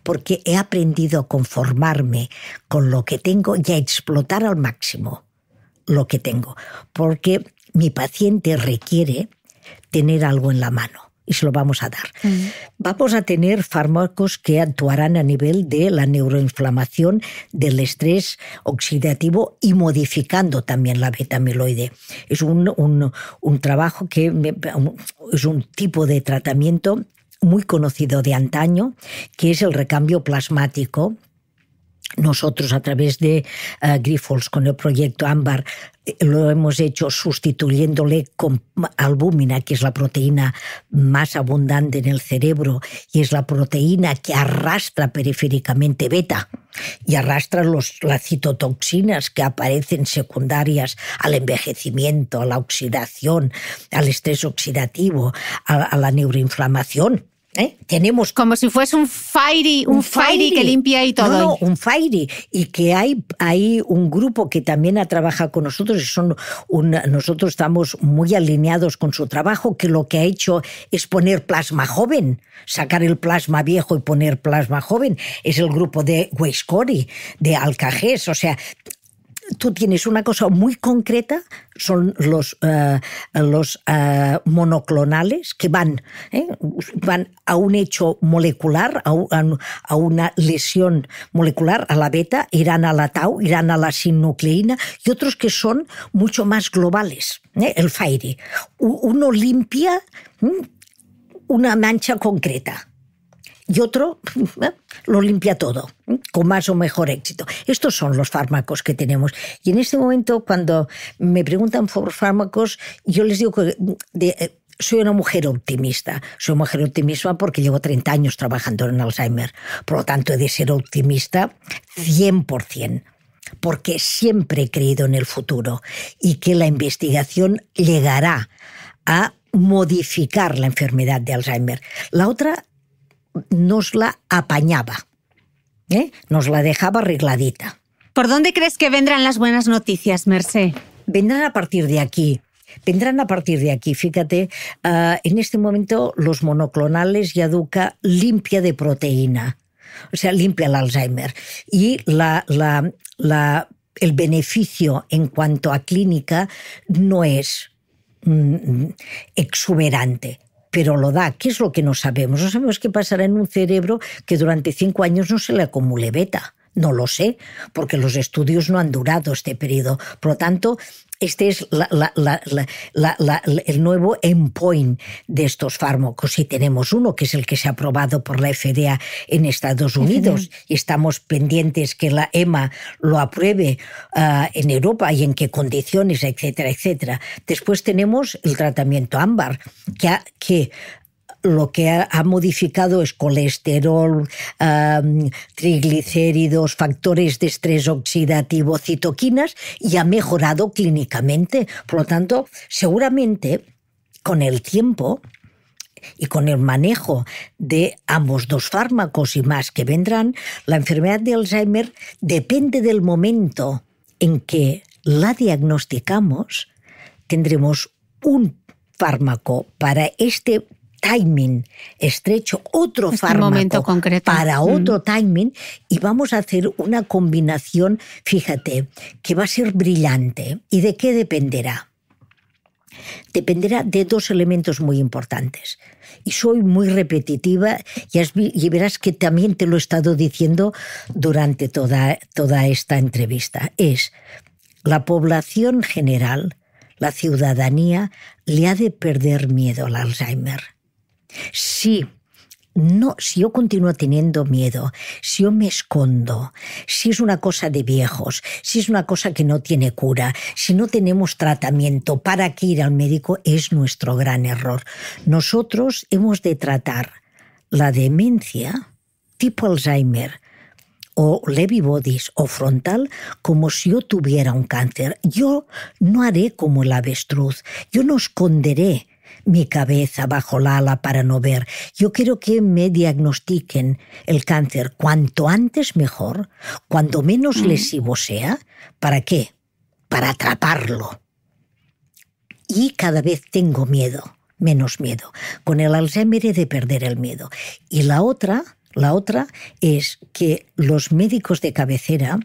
B: porque he aprendido a conformarme con lo que tengo y a explotar al máximo lo que tengo, porque mi paciente requiere tener algo en la mano y se lo vamos a dar. Mm. Vamos a tener fármacos que actuarán a nivel de la neuroinflamación, del estrés oxidativo y modificando también la beta amiloide. Es un, un trabajo que es un tipo de tratamiento muy conocido de antaño, que es el recambio plasmático, nosotros a través de uh, con el proyecto Ámbar eh, lo hemos hecho sustituyéndole con albúmina, que es la proteína más abundante en el cerebro y es la proteína que arrastra periféricamente beta y arrastra los, las citotoxinas que aparecen secundarias al envejecimiento, a la oxidación, al estrés oxidativo, a la neuroinflamación ¿Eh? Tenemos como si fuese un fairy, un, fairy, que limpia y todo. No, un fairy y que hay hay un grupo que también ha trabajado con nosotros son nosotros estamos muy alineados con su trabajo que lo que ha hecho es poner plasma joven, sacar el plasma viejo y poner plasma joven. Es el grupo de Huescori, de Alcajes, o sea, tú tienes una cosa muy concreta, son los, eh, los eh, monoclonales que van, eh, van a un hecho molecular, a, una lesión molecular, a la beta, irán a la tau, irán a la sinucleína y otros que son mucho más globales, el FAIRE. Uno limpia mm, una mancha concreta y otro eh, lo limpia todo, ¿eh? con más o mejor éxito. Estos son los fármacos que tenemos. Y en este momento, cuando me preguntan por fármacos, yo les digo que... Mm, eh, soy una mujer optimista. Soy mujer optimista porque llevo 30 años trabajando en Alzheimer. Por lo tanto, he de ser optimista 100%, porque siempre he creído en el futuro y que la investigación llegará a modificar la enfermedad de Alzheimer. La otra nos la apañaba, ¿eh? nos la dejaba arregladita. ¿Por dónde crees que vendrán las buenas noticias, Mercé? Vendrán a partir de aquí. Vendrán a partir de aquí, fíjate, ah, en este momento los monoclonales y aduca limpia de proteína, o sea, limpia el Alzheimer. Y el beneficio en cuanto a clínica no es mm, mm, exuberante, pero lo da. ¿Qué es lo que no sabemos? No sabemos qué pasará en un cerebro que durante cinco años no se le acumule beta. No lo sé, porque los estudios no han durado este periodo. Por lo tanto, este es la, el nuevo endpoint de estos fármacos y tenemos uno que es el que se ha aprobado por la FDA en Estados Unidos y estamos pendientes que la EMA lo apruebe ah, en Europa y en qué condiciones, etcétera, etcétera. Después tenemos el tratamiento ámbar que, ha, que lo que ha, modificado es colesterol, triglicéridos, factores de estrés oxidativo, citoquinas y ha mejorado clínicamente. Por lo tanto, seguramente con el tiempo y con el manejo de ambos dos fármacos y más que vendrán, la enfermedad de Alzheimer depende del momento en que la diagnosticamos, tendremos un fármaco para este timing estrecho, otro este fármaco para mm. otro timing y vamos a hacer una combinación, fíjate, que va a ser brillante. ¿Y de qué dependerá? Dependerá de dos elementos muy importantes. Y soy muy repetitiva y, y verás que también te lo he estado diciendo durante toda, toda esta entrevista. Es la población general, la ciudadanía, le ha de perder miedo al Alzheimer. Sí, no, si yo continúo teniendo miedo, si yo me escondo, si es una cosa de viejos, si es una cosa que no tiene cura, si no tenemos tratamiento, ¿para que ir al médico? Es nuestro gran error. Nosotros hemos de tratar la demencia tipo Alzheimer o levy bodies o frontal como si yo tuviera un cáncer. Yo no haré como el avestruz, yo no esconderé mi cabeza bajo la ala para no ver. Yo quiero que me diagnostiquen el cáncer cuanto antes mejor, cuando menos mm. lesivo sea. ¿Para qué? Para atraparlo. Y cada vez tengo miedo, menos miedo. Con el Alzheimer he de perder el miedo. Y la otra, la otra es que los médicos de cabecera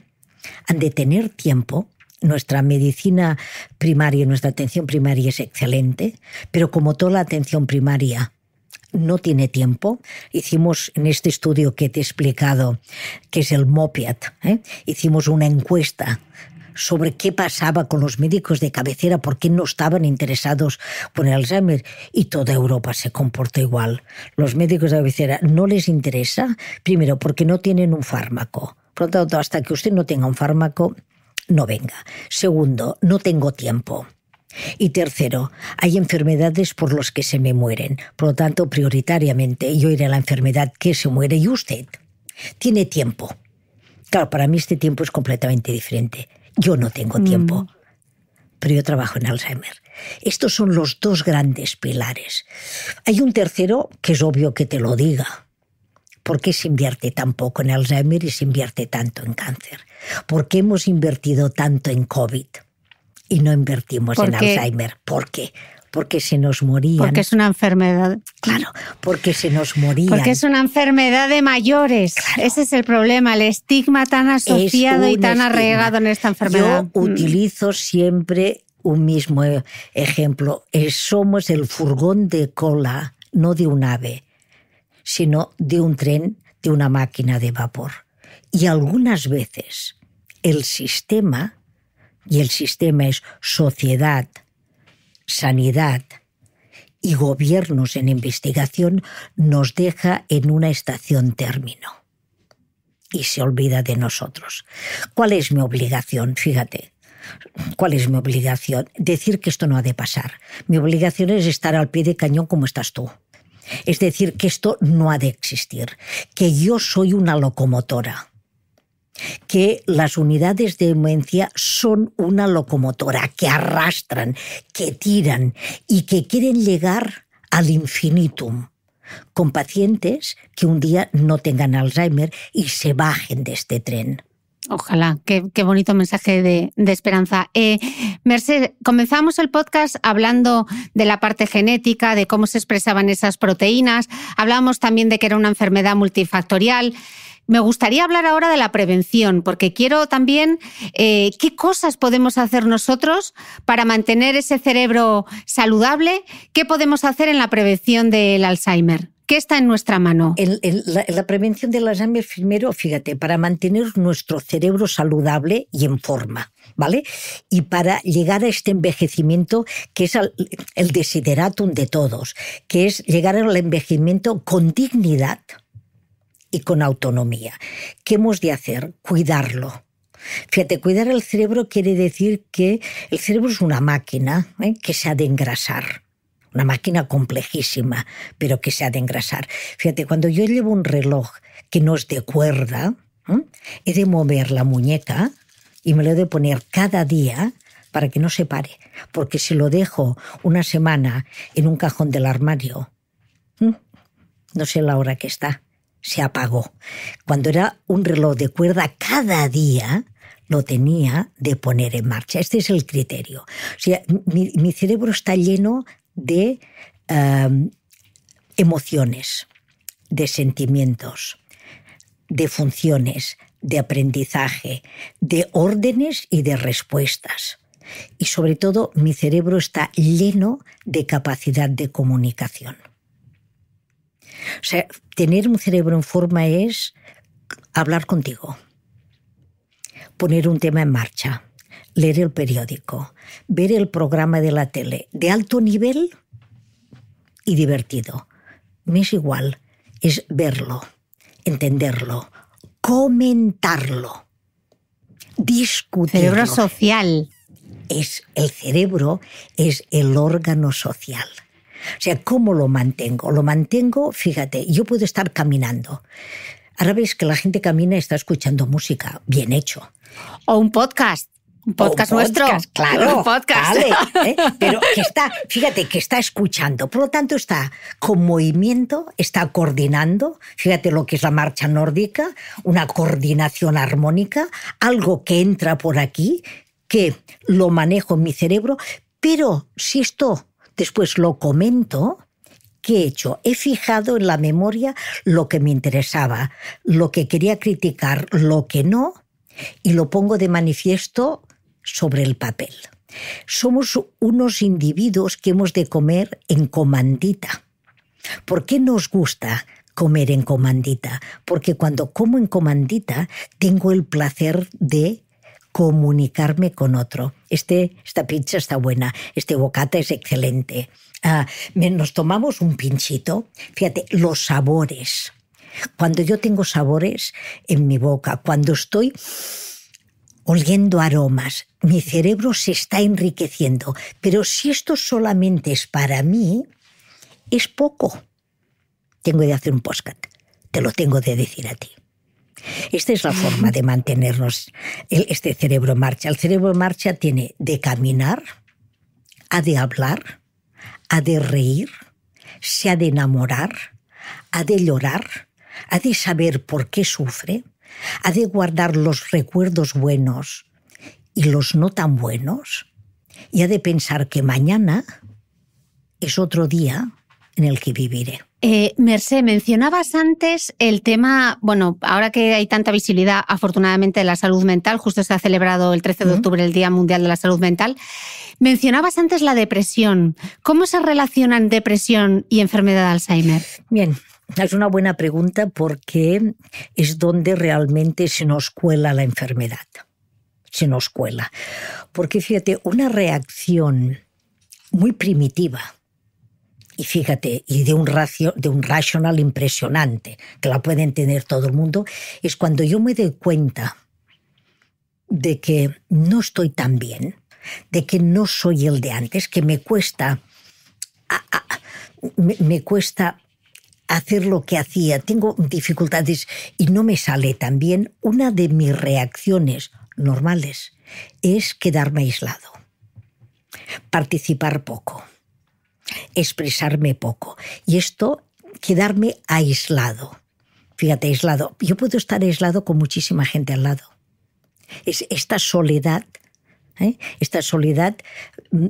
B: han de tener tiempo nuestra medicina primaria, nuestra atención primaria es excelente, pero como toda la atención primaria no tiene tiempo. Hicimos en este estudio que te he explicado, que es el MOPIAT, ¿eh? hicimos una encuesta sobre qué pasaba con los médicos de cabecera, por qué no estaban interesados por el Alzheimer. Y toda Europa se comporta igual. Los médicos de cabecera no les interesa, primero porque no tienen un fármaco. Por lo tanto, hasta que usted no tenga un fármaco, no venga. Segundo, no tengo tiempo. Y tercero, hay enfermedades por las que se me mueren. Por lo tanto, prioritariamente yo iré a la enfermedad que se muere y usted tiene tiempo. Claro, para mí este tiempo es completamente diferente. Yo no tengo tiempo, mm. pero yo trabajo en Alzheimer. Estos son los dos grandes pilares. Hay un tercero que es obvio que te lo diga, ¿Por qué se invierte tan poco en Alzheimer y se invierte tanto en cáncer? ¿Por qué hemos invertido tanto en COVID y no invertimos en Alzheimer? ¿Por qué? Porque se nos moría. Porque es
A: una enfermedad.
B: Claro, porque se nos moría. Porque es
A: una enfermedad de mayores. Ese es el problema, el estigma tan asociado y tan arraigado en esta enfermedad. Yo mm.
B: utilizo siempre un mismo ejemplo. Eh, somos el furgón de cola, no de un ave, sino de un tren, de una máquina de vapor. Y algunas veces el sistema, y el sistema es sociedad, sanidad y gobiernos en investigación, nos deja en una estación término y se olvida de nosotros. ¿Cuál es mi obligación? Fíjate, ¿Cuál es mi obligación? Decir que esto no ha de pasar. Mi obligación es estar al pie de cañón como estás tú. Es decir, que esto no ha de existir, que yo soy una locomotora que las unidades de demencia son una locomotora que arrastran, que tiran y que quieren llegar al infinitum con pacientes que un día no tengan Alzheimer y se bajen de este tren.
A: Ojalá, qué, bonito mensaje de, esperanza. Eh, Merced, comenzamos el podcast hablando de la parte genética, de cómo se expresaban esas proteínas. Hablamos también de que era una enfermedad multifactorial. Me gustaría hablar ahora de la prevención, porque quiero también eh, qué cosas podemos hacer nosotros para mantener ese cerebro saludable, qué podemos hacer en la prevención del Alzheimer. ¿Qué está en nuestra mano? la, la, prevención del
B: Alzheimer, primero, fíjate, para mantener nuestro cerebro saludable y en forma, ¿vale? Y para llegar a este envejecimiento que es el, desideratum de todos, que es llegar al envejecimiento con dignidad y con autonomía. ¿Qué hemos de hacer? Cuidarlo. Fíjate, cuidar el cerebro quiere decir que el cerebro es una máquina ¿eh? que se ha de engrasar una máquina complejísima, pero que se ha de engrasar. Fíjate, cuando yo llevo un reloj que no es de cuerda, he de mover la muñeca y me lo he de poner cada día para que no se pare, porque si lo dejo una semana en un cajón del armario, no sé la hora que está, se apagó. Cuando era un reloj de cuerda cada día, lo tenía de poner en marcha. Este es el criterio. O sea, mi, mi, cerebro está lleno de em, emociones, de sentimientos, de funciones, de aprendizaje, de órdenes y de respuestas. Y sobre todo mi cerebro está lleno de capacidad de comunicación. O sea, tener un cerebro en forma es hablar contigo, poner un tema en marcha, leer el periódico, ver el programa de la tele de alto nivel y divertido. Me es igual, es verlo, entenderlo, comentarlo, discutirlo. Cerebro social. Es el cerebro, es el órgano social. O sea, ¿cómo lo mantengo? Lo mantengo, fíjate, yo puedo estar caminando. Ahora ves que la gente camina y está escuchando música, bien hecho. O un podcast. Un podcast, nuestro. claro. Un podcast. ¿eh? Pero que está, fíjate, que está escuchando. Por lo tanto, está con movimiento, está coordinando. Fíjate lo que es la marcha nórdica, una coordinación armónica, algo que entra por aquí, que lo manejo en mi cerebro. Pero si esto después lo comento, ¿qué he hecho? He fijado en la memoria lo que me interesaba, lo que quería criticar, lo que no, y lo pongo de manifiesto sobre el papel. Somos unos individuos que hemos de comer en comandita. ¿Por qué nos gusta comer en comandita? Porque cuando como en comandita tengo el placer de comunicarme con otro. Este, esta pizza está buena, este bocata es excelente. Ah, nos tomamos un pinchito. Fíjate, los sabores. Cuando yo tengo sabores en mi boca, cuando estoy oliendo aromas. Mi cerebro se está enriqueciendo. Pero si esto solamente es para mí, es poco. Tengo de hacer un postcat Te lo tengo de decir a ti. Esta es la forma de mantenernos este cerebro en marcha. El cerebro en marcha tiene de caminar, ha de hablar, ha de reír, se ha de enamorar, ha de llorar, ha de saber por qué sufre, ha de guardar los recuerdos buenos y los no tan buenos, y ha de pensar que mañana es otro día en el que viviré.
A: Eh, mencionabas antes el tema, bueno, ahora que hay tanta visibilidad afortunadamente de la salud mental, justo se ha celebrado el 13 de octubre el Día Mundial de la Salud Mental, mencionabas antes la depresión. ¿Cómo se relacionan
B: depresión y enfermedad de Alzheimer? Bien, es una buena pregunta porque es donde realmente se nos cuela la enfermedad. Se nos cuela. Porque fíjate, una reacción muy primitiva y fíjate, y de un, de un rational impresionante, que la pueden tener todo el mundo, es cuando yo me doy cuenta de que no estoy tan bien, de que no soy el de antes, que me cuesta, me cuesta hacer lo que hacía, tengo dificultades y no me sale tan bien, una de mis reacciones normales es quedarme aislado, participar poco expresarme poco. Y esto, quedarme aislado. Fíjate, aislado. Yo puedo estar aislado con muchísima gente al lado. Es esta soledad, ¿eh? esta soledad mm,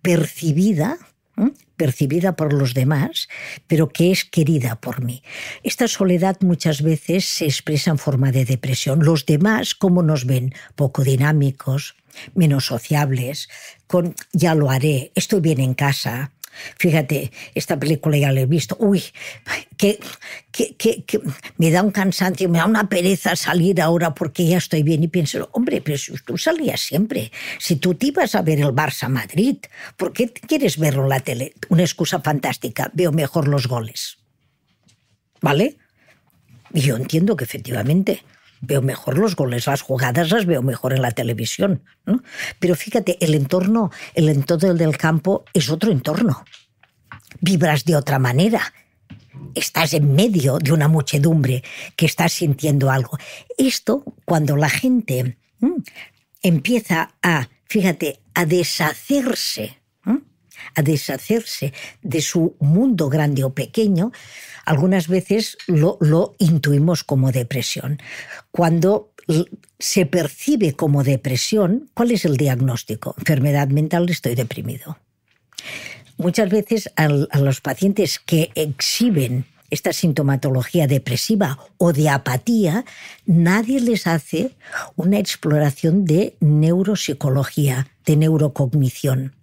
B: percibida, ¿eh? percibida por los demás, pero que es querida por mí. Esta soledad muchas veces se expresa en forma de depresión. Los demás, ¿cómo nos ven? Poco dinámicos, menos sociables, con ya lo haré, estoy bien en casa, Fíjate, esta película ya la he visto. Uy, que, me da un cansancio, me da una pereza salir ahora porque ya estoy bien. Y pienso, hombre, pero si tú salías siempre, si tú te ibas a ver el Barça Madrid, ¿por qué quieres verlo en la tele? Una excusa fantástica, veo mejor los goles. ¿Vale? Y yo entiendo que efectivamente veo mejor los goles, las jugadas las veo mejor en la televisión. Pero fíjate, el entorno, el entorno del campo es otro entorno. Vibras de otra manera. Estás en medio de una muchedumbre que está sintiendo algo. Esto, cuando la gente empieza a, fíjate, a deshacerse a deshacerse de su mundo grande o pequeño, algunas veces lo, intuimos como depresión. Cuando se percibe como depresión, ¿cuál es el diagnóstico? Enfermedad mental, estoy deprimido. Muchas veces a los pacientes que exhiben esta sintomatología depresiva o de apatía, nadie les hace una exploración de neuropsicología, de neurocognición.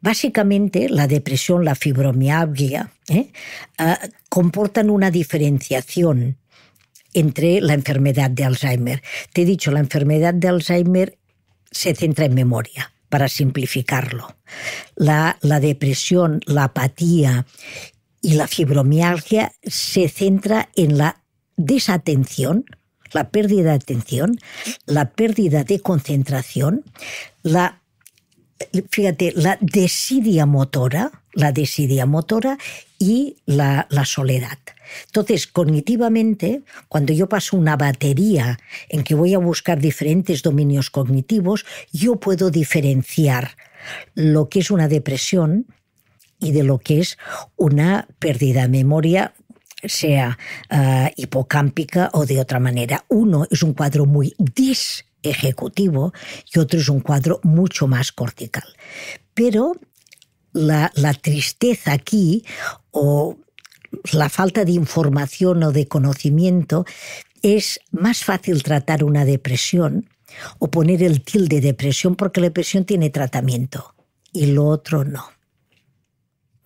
B: Básicamente, la depresión, la fibromialgia, ¿eh? ah, comportan una diferenciación entre la enfermedad de Alzheimer. Te he dicho, la enfermedad de Alzheimer se centra en memoria, para simplificarlo. La, la depresión, la apatía y la fibromialgia se centra en la desatención, la pérdida de atención, la pérdida de concentración, la fíjate, la desidia motora, la desidia motora y la, soledad. Entonces, cognitivamente, cuando yo paso una batería en que voy a buscar diferentes dominios cognitivos, yo puedo diferenciar lo que es una depresión y de lo que es una pérdida de memoria, sea ah, hipocámpica o de otra manera. Uno es un cuadro muy dis ejecutivo y otro es un cuadro mucho más cortical. Pero la, tristeza aquí o la falta de información o de conocimiento es más fácil tratar una depresión o poner el tilde de depresión porque la depresión tiene tratamiento y lo otro no.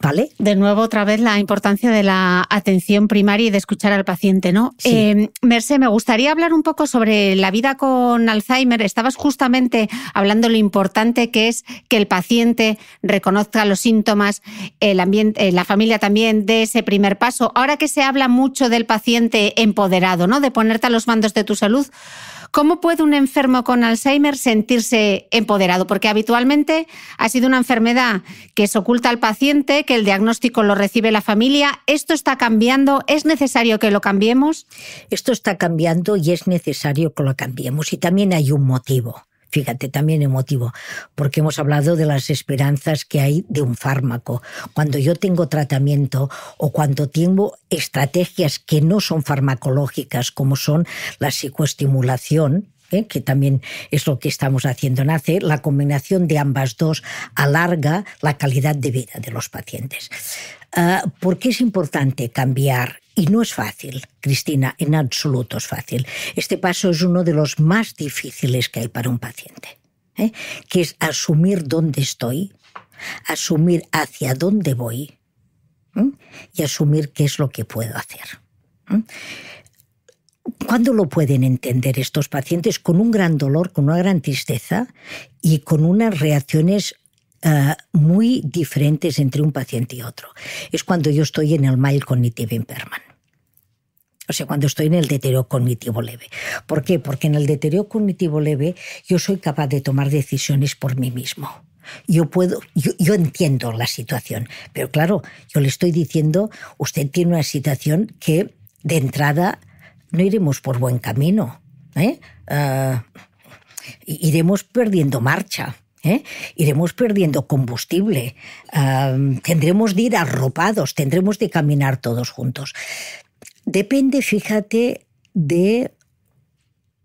B: ¿Vale?
A: De nuevo, otra vez la importancia de la atención primaria y de escuchar al paciente, ¿no? Eh, Merce, me gustaría hablar un poco sobre la vida con Alzheimer. Estabas justamente hablando lo importante que es que el paciente reconozca los síntomas, el ambiente, eh, la familia también de ese primer paso. Ahora que se habla mucho del paciente empoderado, ¿no? De ponerte a los mandos de tu salud. ¿Cómo puede un enfermo con Alzheimer sentirse empoderado? Porque habitualmente ha sido una enfermedad que se oculta al paciente, que el
B: diagnóstico lo recibe la familia. ¿Esto está cambiando? ¿Es necesario que lo cambiemos? Esto está cambiando y es necesario que lo cambiemos. Y también hay un motivo fíjate, también emotivo, porque hemos hablado de las esperanzas que hay de un fármaco. Cuando yo tengo tratamiento o cuando tengo estrategias que no son farmacológicas, como son la psicoestimulación, ¿eh? que también es lo que estamos haciendo en ACE, la combinación de ambas dos alarga la calidad de vida de los pacientes. Ah, ¿Por qué es importante cambiar y no es fácil, Cristina, en absoluto es fácil. Este paso es uno de los más difíciles que hay para un paciente, ¿eh? que es asumir dónde estoy, asumir hacia dónde voy ¿eh? y asumir qué es lo que puedo hacer. ¿eh? ¿Cuándo lo pueden entender estos pacientes? Con un gran dolor, con una gran tristeza y con unas reacciones Ah, muy diferentes entre un paciente y otro. Es cuando yo estoy en el mal cognitivo impairment. O sea, cuando estoy en el deterioro cognitivo leve. ¿Por qué? Porque en el deterioro cognitivo leve yo soy capaz de tomar decisiones por mí mismo. Yo puedo, yo, entiendo la situación, pero claro, yo le estoy diciendo, usted tiene una situación que de entrada no iremos por buen camino, ¿eh? Ah, iremos perdiendo marcha. ¿eh? iremos perdiendo combustible, tendremos de ir arropados, tendremos de caminar todos juntos. Depende, fíjate, de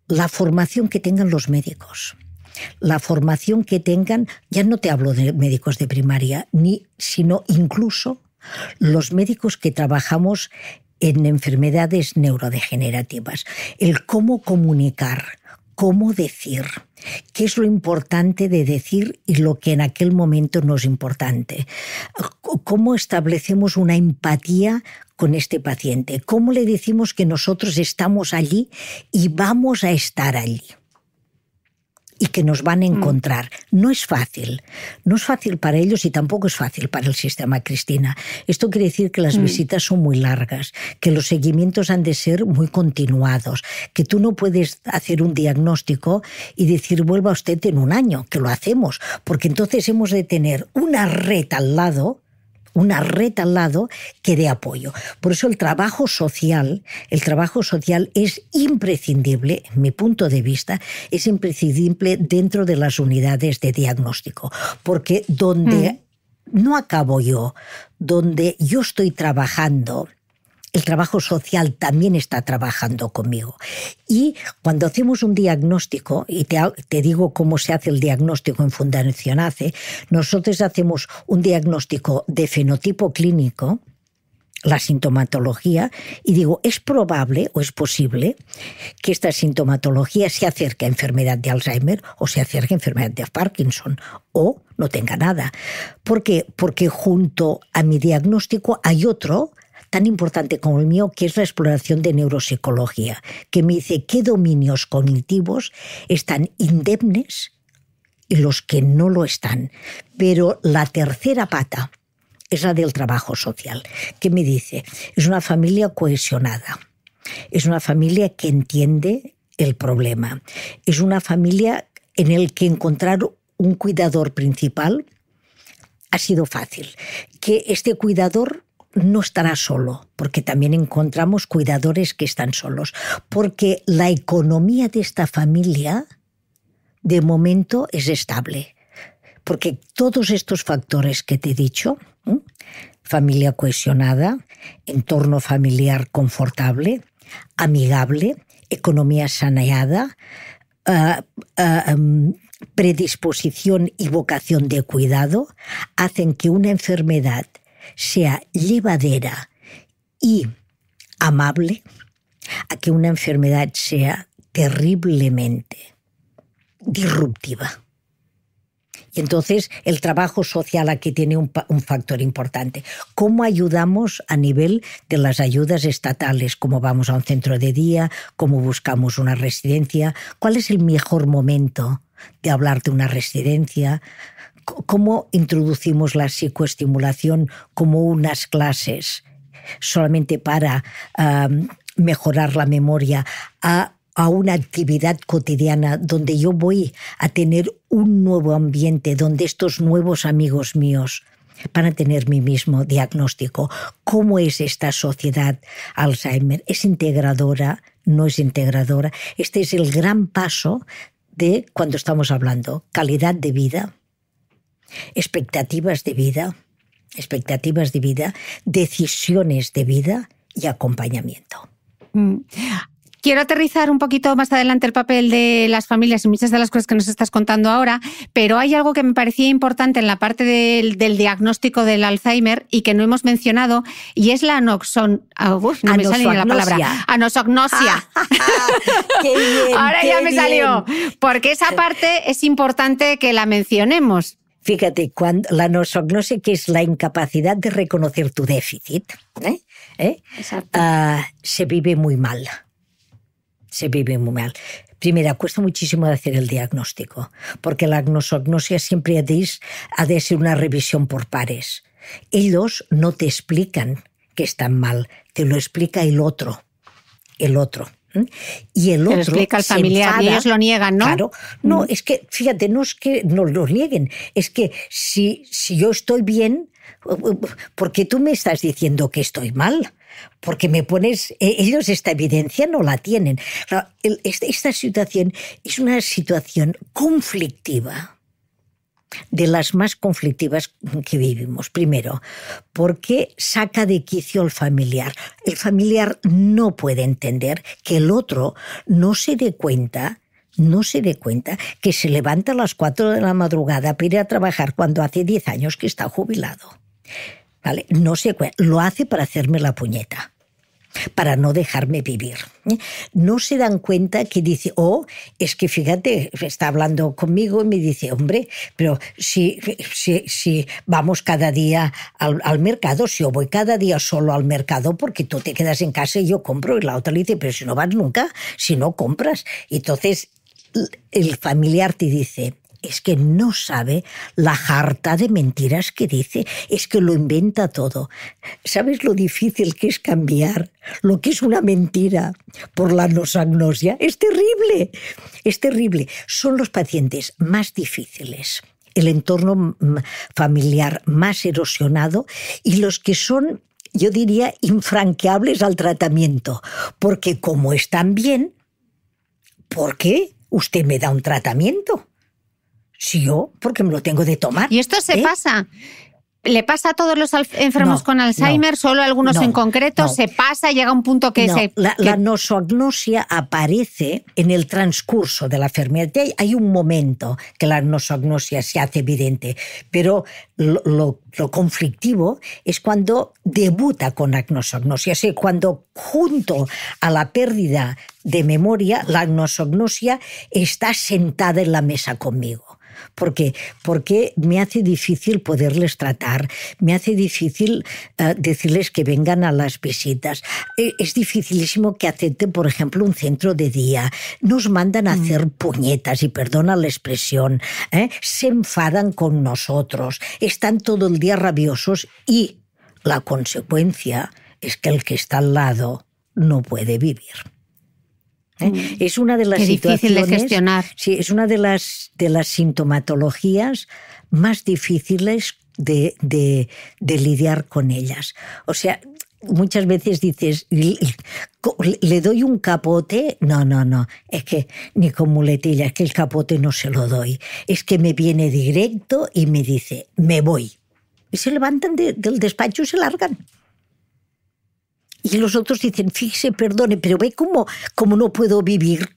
B: la formación que tengan los médicos. La formación que tengan, ya no te hablo de médicos de primaria, ni, sino incluso los médicos que trabajamos en enfermedades neurodegenerativas. El cómo comunicar, cómo decir, qué es lo importante de decir y lo que en aquel momento no es importante, cómo establecemos una empatía con este paciente, cómo le decimos que nosotros estamos allí y vamos a estar allí y que nos van a mm. encontrar. No es fácil, no es fácil para ellos y tampoco es fácil para el sistema, Cristina. Esto quiere decir que las mm. visitas son muy largas, que los seguimientos han de ser muy continuados, que tú no puedes hacer un diagnóstico y decir vuelva usted en un año, que lo hacemos, porque entonces hemos de tener una red al lado una red al lado que dé apoyo. Por eso el trabajo social, el trabajo social es imprescindible, en mi punto de vista, es imprescindible dentro de las unidades de diagnóstico, porque donde mm. no acabo yo, donde yo estoy trabajando el trabajo social también está trabajando conmigo. Y cuando hacemos un diagnóstico, y te, digo cómo se hace el diagnóstico en Fundación ACE, nosotros hacemos un diagnóstico de fenotipo clínico, la sintomatología y digo, es probable o es posible que esta sintomatología se acerque a enfermedad de Alzheimer o se acerque a enfermedad de Parkinson o no tenga nada. ¿Por qué? Porque junto a mi diagnóstico hay otro tan importante como el mío, que es la exploración de neuropsicología, que me dice qué dominios cognitivos están indemnes y los que no lo están. Pero la tercera pata es la del trabajo social, que me dice, es una familia cohesionada, es una familia que entiende el problema, es una familia en la que encontrar un cuidador principal ha sido fácil, que este cuidador no estará solo, porque también encontramos cuidadores que están solos, porque la economía de esta familia de momento es estable, porque todos estos factores que te he dicho, familia cohesionada, entorno familiar confortable, amigable, economía saneada, eh, eh, em, predisposición y vocación de cuidado hacen que una enfermedad sea llevadera y amable a que una enfermedad sea terriblemente disruptiva. Y entonces el trabajo social aquí tiene un, factor importante. ¿Cómo ayudamos a nivel de las ayudas estatales? ¿Cómo vamos a un centro de día? ¿Cómo buscamos una residencia? ¿Cuál es el mejor momento de hablar de una residencia? ¿Cómo introducimos la psicoestimulación como unas clases solamente para mejorar la memoria a, a una actividad cotidiana donde yo voy a tener un nuevo ambiente, donde estos nuevos amigos míos para tener mi mismo diagnóstico. ¿Cómo es esta sociedad Alzheimer? ¿Es integradora? ¿No es integradora? Este es el gran paso de cuando estamos hablando, calidad de vida expectativas de vida, expectativas de vida, decisiones de vida y acompañamiento.
A: Mm. Quiero aterrizar un poquito más adelante el papel de las familias y muchas de las cosas que nos estás contando ahora, pero hay algo que me parecía importante en la parte del, diagnóstico del Alzheimer y que no hemos mencionado, y es la anoxon... Uh, no me sale la palabra. Anosognosia.
B: ahora ya me salió. Porque esa parte es importante que la mencionemos. Fíjate, cuando la nosognosia, que es la incapacidad de reconocer tu déficit, ¿eh? ¿Eh? Ah, se vive muy mal. Se vive muy mal. Primera, cuesta muchísimo hacer el diagnóstico, porque la nosognosia siempre ha de, ha de ser una revisión por pares. Ellos no te explican que están mal, te lo explica el otro. El otro. Y el otro. se explica familiar lo niegan, ¿no? No, mm. es que, fíjate, no es que nos lo nieguen, es que si, si yo estoy bien, ¿por qué tú me estás diciendo que estoy mal? Porque me pones, e, ellos esta evidencia no la tienen. Esta situación es una situación conflictiva de las más conflictivas que vivimos. Primero, porque saca de quicio al familiar. El familiar no puede entender que el otro no se dé cuenta no se dé cuenta que se levanta a las 4 de la madrugada para ir a trabajar cuando hace 10 años que está jubilado. No lo hace para hacerme la puñeta para no dejarme vivir. ¿eh? No se dan cuenta que dice, oh, es que fíjate, está hablando conmigo y me dice, hombre, pero si, si, si vamos cada día al, al, mercado, si yo voy cada día solo al mercado porque tú te quedas en casa y yo compro, y la otra le dice, pero si no vas nunca, si no compras. Entonces el familiar te dice, es que no sabe la jarta de mentiras que dice, es que lo inventa todo. ¿Sabes lo difícil que es cambiar lo que es una mentira por la nosagnosia? Es terrible, es terrible. Son los pacientes más difíciles el entorno familiar más erosionado y los que son, yo diría, infranqueables al tratamiento, porque como están bien, ¿por qué usted me da un tratamiento? Si yo, porque me lo tengo de tomar. ¿Y esto se ¿Eh? pasa? ¿Le pasa a todos los enfermos
A: con Alzheimer? ¿Solo algunos en concreto? ¿Se pasa? ¿Llega un punto que se.? La,
B: nosognosia aparece en el transcurso de la enfermedad. Hay un momento que la nosognosia se hace evidente, pero lo, conflictivo es cuando debuta con la nosognosia, cuando junto a la pérdida de memoria, la nosognosia está sentada en la mesa conmigo porque, porque me hace difícil poderles tratar, me hace difícil eh, decirles que vengan a las visitas. E, es dificilísimo que acepten, por ejemplo, un centro de día. Nos mandan a mm. hacer puñetas, y perdona la expresión, ¿eh? se enfadan con nosotros, están todo el día rabiosos y la consecuencia es que el que está al lado no puede vivir. ¿eh? Mm. Es una de las situaciones, es una de las, de las sintomatologías más difíciles de, lidiar con ellas. O sea, muchas veces dices, le doy un capote, no, no, no, es que ni con muletilla, es que el capote no se lo doy, es que me viene directo y me dice, me voy. Y se levantan del despacho y se largan. Y los otros dicen, fíjese, perdone, pero ve cómo, cómo no puedo vivir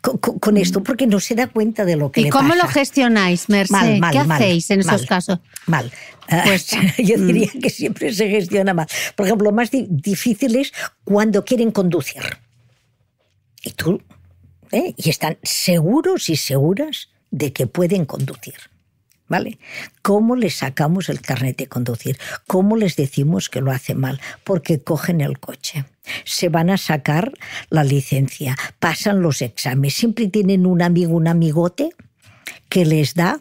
B: con, mm. esto porque no se da cuenta de lo que ¿Y cómo lo
A: gestionáis,
B: Mercedes? ¿Qué hacéis en esos casos? Mal. Ah, pues, yo mm. diría que siempre se gestiona mal. Por ejemplo, lo más difícil es cuando quieren conducir. Y tú, ¿Eh? y están seguros y seguras de que pueden conducir. ¿Vale? ¿Cómo les sacamos el carnet de conducir? ¿Cómo les decimos que lo hace mal? Porque cogen el coche, se van a sacar la licencia, pasan los exámenes, siempre tienen un amigo, un amigote que les da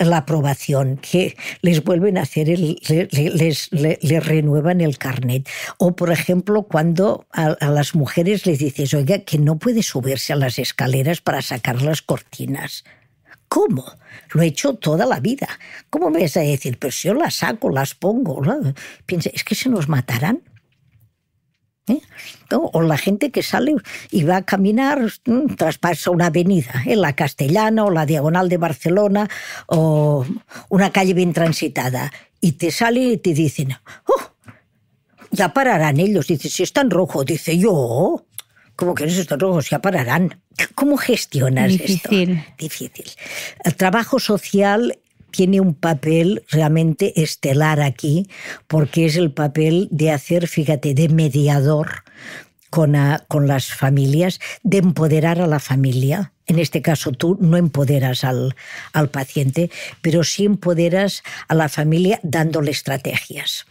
B: la aprobación, que les vuelven a hacer, les, renuevan el carnet. O, por ejemplo, cuando a, a, las mujeres les dices, oiga, que no puede subirse a las escaleras para sacar las cortinas. ¿Cómo? Lo he hecho toda la vida. ¿Cómo me vas a decir? Pero si yo las saco, las pongo. ¿no? Piensa, es que se nos matarán. ¿Eh? O la gente que sale y va a caminar, mm, traspasa una avenida, en la Castellana o la Diagonal de Barcelona o una calle bien transitada, y te sale y te dicen, oh, ya pararán ellos. Dice, si están tan rojo, dice yo como que esos no se apararán. ¿Cómo gestionas Difícil. esto? Difícil. El trabajo social tiene un papel realmente estelar aquí, porque es el papel de hacer, fíjate, de mediador con, con las familias, de empoderar a la familia. En este caso tú no empoderas al, al paciente, pero sí empoderas a la familia dándole estrategias.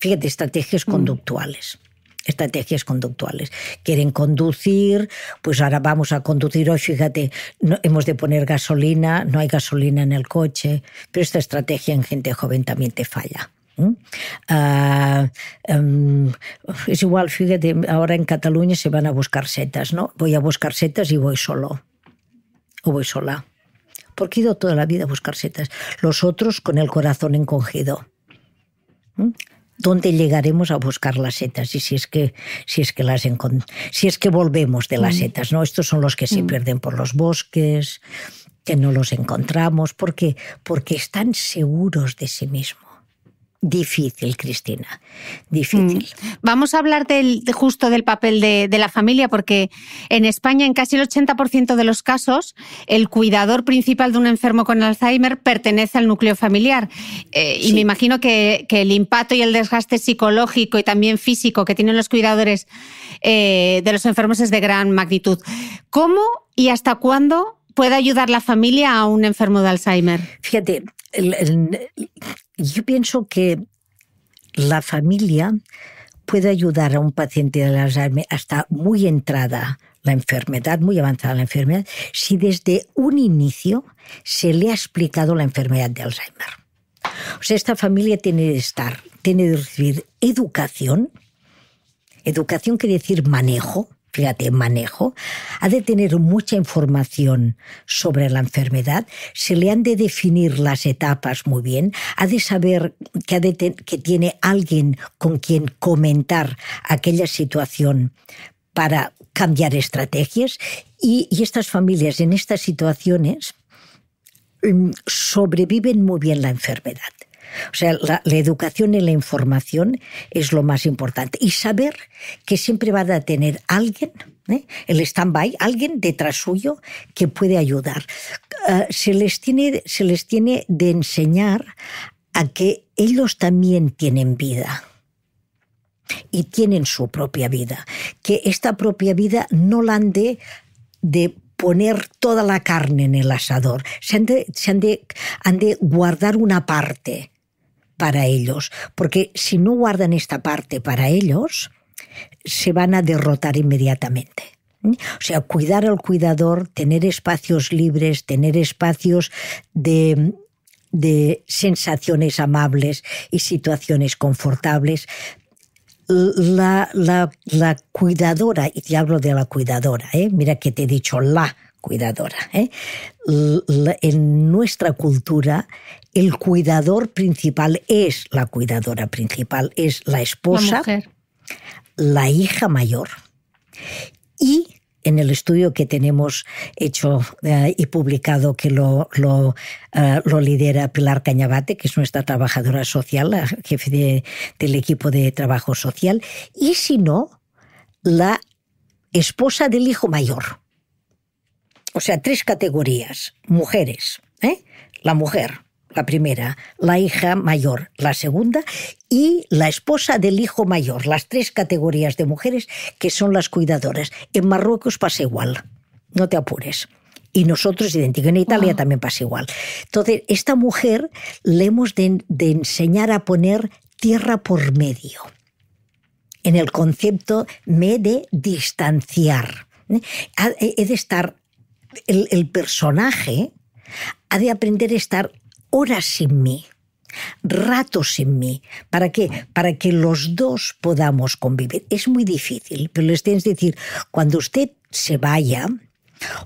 B: Fíjate, estrategias mm. conductuales estrategias conductuales. Quieren conducir, pues ahora vamos a conducir hoy, fíjate, hemos de poner gasolina, no hay gasolina en el coche, pero esta estrategia en gente joven también te falla. Ah, em, es igual, fíjate, ahora en Cataluña se van a buscar setas, ¿no? Voy a buscar setas y voy solo. O voy sola. Porque he ido toda la vida a buscar setas. Los otros con el corazón encogido dónde llegaremos a buscar las setas y si es que si es que las si es que volvemos de las mm. setas, ¿no? Estos son los que se mm. pierden por los bosques, que no los encontramos porque porque están seguros de sí mismos difícil, Cristina, difícil. Mm.
A: Vamos a hablar del, justo del papel de, la familia, porque en España, en casi el 80% de los casos, el cuidador principal de un enfermo con Alzheimer pertenece al núcleo familiar. Eh, y me imagino que, el impacto y el desgaste psicológico y también físico que tienen los cuidadores eh, de los enfermos es de gran magnitud. ¿Cómo y hasta cuándo puede ayudar la familia a un enfermo
B: de Alzheimer? Fíjate, yo pienso que la familia puede ayudar a un paciente de Alzheimer hasta muy entrada la enfermedad, muy avanzada la enfermedad, si desde un inicio se le ha explicado la enfermedad de Alzheimer. O sea, esta familia tiene de estar, tiene de recibir educación. Educación quiere decir manejo, fíjate, manejo, ha de tener mucha información sobre la enfermedad, se le han de definir las etapas muy bien, ha de saber que, tiene alguien con quien comentar aquella situación para cambiar estrategias y estas familias en estas situaciones mm, sobreviven muy bien la enfermedad. O sea, la, educación y la información es lo más importante. Y saber que siempre van a tener alguien, ¿eh? el stand-by, alguien detrás suyo que puede ayudar. Ah, se, les tiene, de enseñar a que ellos también tienen vida y tienen su propia vida, que esta propia vida no la han de, poner toda la carne en el asador, se han de guardar una parte para ellos, porque si no guardan esta parte para ellos, se van a derrotar inmediatamente. O sea, cuidar al cuidador, tener espacios libres, tener espacios de, sensaciones amables y situaciones confortables. La, cuidadora, y te hablo de la cuidadora, ¿eh? mira que te he dicho la, cuidadora. ¿eh? En nuestra cultura, el cuidador principal es la cuidadora principal, es la esposa, la, hija mayor y en el estudio que tenemos hecho eh, y publicado que eh, lo, lidera Pilar Cañabate, que es nuestra trabajadora social, la jefe del equipo de trabajo social, y si no, la esposa del hijo mayor o sea, tres categorías, mujeres, ¿eh? la mujer, la primera, la hija mayor, la segunda, y la esposa del hijo mayor, las tres categorías de mujeres que son las cuidadoras. En Marruecos pasa igual, no te apures. Y nosotros, idéntico, en Italia ah. también pasa igual. Entonces, esta mujer le hemos de, de enseñar a poner tierra por medio, en el concepto me de distanciar. ¿eh? He de estar el, personaje ha de aprender a estar horas sin mí ratos sin mí. ¿Para qué? Para que los dos podamos convivir. Es muy difícil, pero les tienes decir, cuando usted se vaya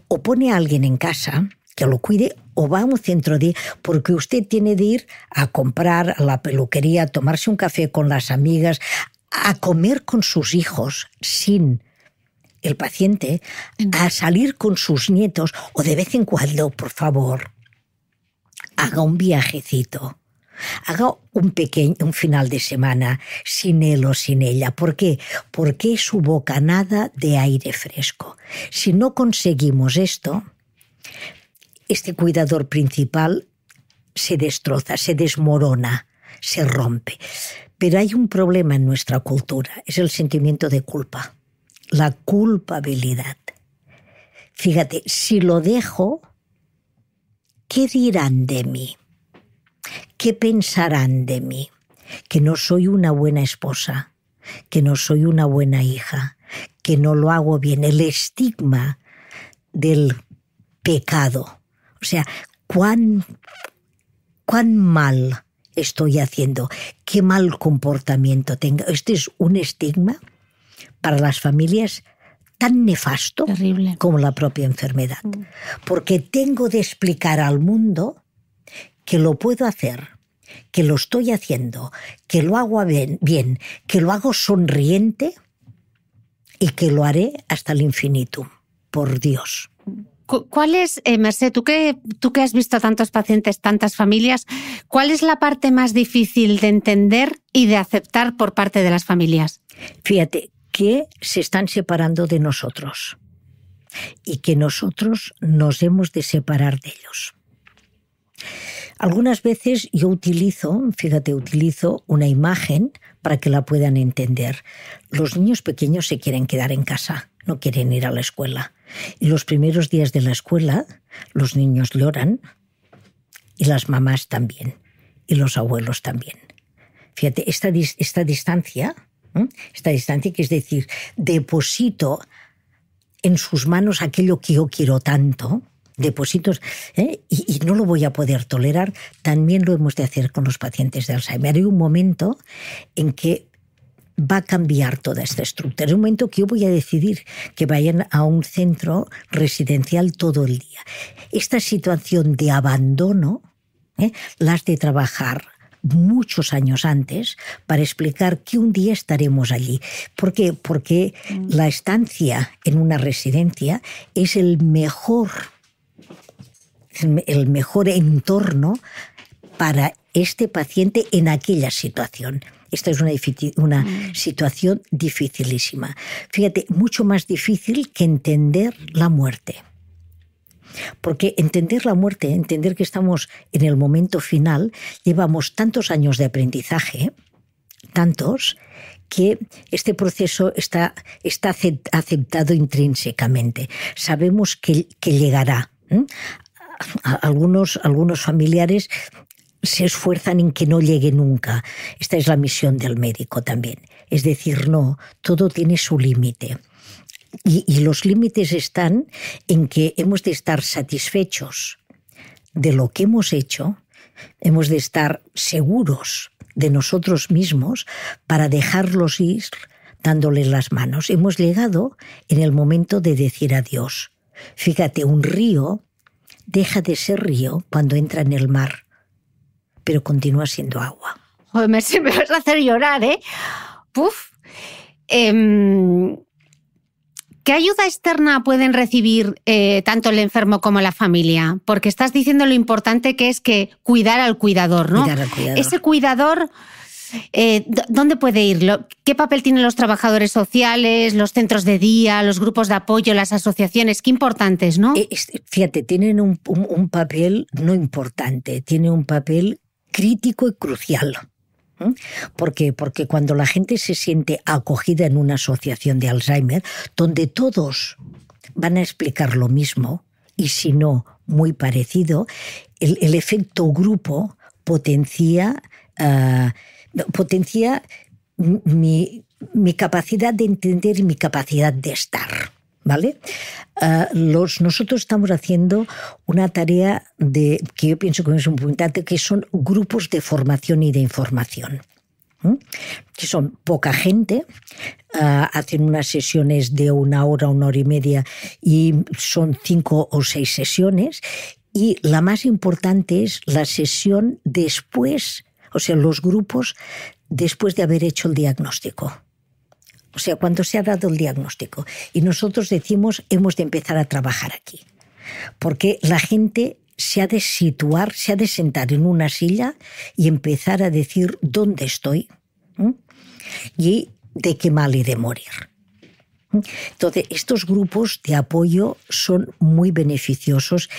B: o pone a alguien en casa que lo cuide o va a un centro de... porque usted tiene de ir a comprar a la peluquería, a tomarse un café con las amigas, a comer con sus hijos sin el paciente a salir con sus nietos o de vez en cuando, por favor, haga un viajecito. Haga un pequeño un final de semana sin él o sin ella. ¿Por qué? Porque su boca nada de aire fresco. Si no conseguimos esto, este cuidador principal se destroza, se desmorona, se rompe. Pero hay un problema en nuestra cultura, es el sentimiento de culpa la culpabilidad. Fíjate, si lo dejo, ¿qué dirán de mí? ¿Qué pensarán de mí? Que no soy una buena esposa, que no soy una buena hija, que no lo hago bien. El estigma del pecado. O sea, cuán, cuán mal estoy haciendo, qué mal comportamiento tengo. Este es un estigma para las familias tan nefasto Terrible. como la propia enfermedad. Mm. Porque tengo de explicar al mundo que lo puedo hacer, que lo estoy haciendo, que lo hago bien, que lo hago sonriente y que lo haré hasta el infinito, por Dios.
A: ¿Cuál es, eh, tú que, tú que has visto tantos pacientes, tantas familias, cuál es la parte más difícil de entender y de
B: aceptar por parte de las familias? Fíjate, que se están separando de nosotros y que nosotros nos hemos de separar de ellos. Algunas veces yo utilizo, fíjate, utilizo una imagen para que la puedan entender. Los niños pequeños se quieren quedar en casa, no quieren ir a la escuela. Y los primeros días de la escuela, los niños lloran y las mamás también, y los abuelos también. Fíjate, esta, esta distancia ¿Eh? Esta distancia que es decir, deposito en sus manos aquello que yo quiero tanto, depósitos ¿eh? y, no lo voy a poder tolerar, también lo hemos de hacer con los pacientes de Alzheimer. Hay un momento en que va a cambiar toda esta estructura. en un momento que yo voy a decidir que vayan a un centro residencial todo el día. Esta situación de abandono ¿eh? las de trabajar muchos años antes para explicar que un día estaremos allí. ¿Por qué? Porque mm. la estancia en una residencia es el mejor, el mejor entorno para este paciente en aquella situación. Esta es una, una mm. situación dificilísima. Fíjate, mucho más difícil que entender la muerte. Porque entender la muerte, entender que estamos en el momento final, llevamos tantos años de aprendizaje, tantos, que este proceso está, aceptado intrínsecamente. Sabemos que, llegará. Algunos, algunos familiares se esfuerzan en que no llegue nunca. Esta es la misión del médico también. Es decir, no, todo tiene su límite. Y, los límites están en que hemos de estar satisfechos de lo que hemos hecho, hemos de estar seguros de nosotros mismos para dejarlos ir dándoles las manos. Hemos llegado en el momento de decir adiós. Fíjate, un río deja de ser río cuando entra en el mar, pero continúa siendo agua.
A: me, vas a hacer llorar, ¿eh? Puf. Em, ¿Qué ayuda externa pueden recibir eh, tanto el enfermo como la familia? Porque estás diciendo lo importante que es que cuidar al cuidador, ¿no? Cuidar al Ese cuidador, eh, ¿dónde puede irlo? ¿Qué papel tienen los trabajadores sociales, los centros de día, los grupos de apoyo,
B: las asociaciones? Qué importantes, ¿no? Eh, fíjate, tienen un, un papel no importante, tienen un papel crítico y crucial. Porque cuando la gente se siente acogida en una asociación de Alzheimer, donde todos van a explicar lo mismo, y si no, muy parecido, el, efecto grupo potencia, eh, potencia mi, mi capacidad de entender y mi capacidad de estar. ¿vale? Ah, nosotros estamos haciendo una tarea de, que yo pienso que es muy importante, que son grupos de formación y de información. que son poca gente, ah, hacen unas sesiones de una hora, una hora y media, y son cinco o seis sesiones, y la más importante es la sesión después, o sea, los grupos después de haber hecho el diagnóstico o sea, cuando se ha dado el diagnóstico. Y nosotros decimos, hemos de empezar a trabajar aquí. Porque la gente se ha de situar, se ha de sentar en una silla y empezar a decir dónde estoy ¿Mm? y de qué mal he de morir. ¿Mm? Entonces, estos grupos de apoyo son muy beneficiosos,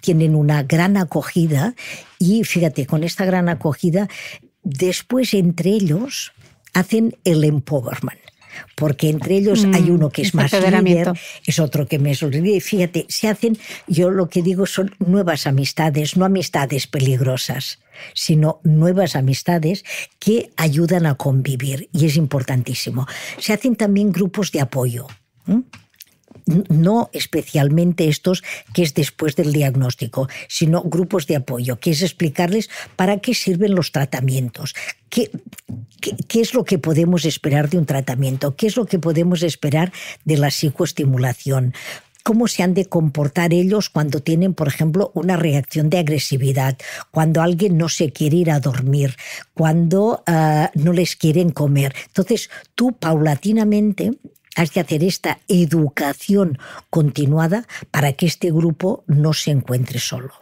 B: tienen una gran acogida y fíjate, con esta gran acogida, después entre ellos hacen el empowerment porque entre ellos hay mm, uno que es más líder, es otro que me Y Fíjate, se hacen, yo lo que digo son nuevas amistades, no amistades peligrosas sino nuevas amistades que ayudan a convivir y es importantísimo. Se hacen también grupos de apoyo no especialmente estos que es después del diagnóstico, sino grupos de apoyo, que es explicarles para qué sirven los tratamientos, qué, es lo que podemos esperar de un tratamiento, qué es lo que podemos esperar de la psicoestimulación, cómo se han de comportar ellos cuando tienen, por ejemplo, una reacción de agresividad, cuando alguien no se quiere ir a dormir, cuando ah, no les quieren comer. Entonces, tú paulatinamente Has de hacer esta educación continuada para que este grupo no se encuentre solo.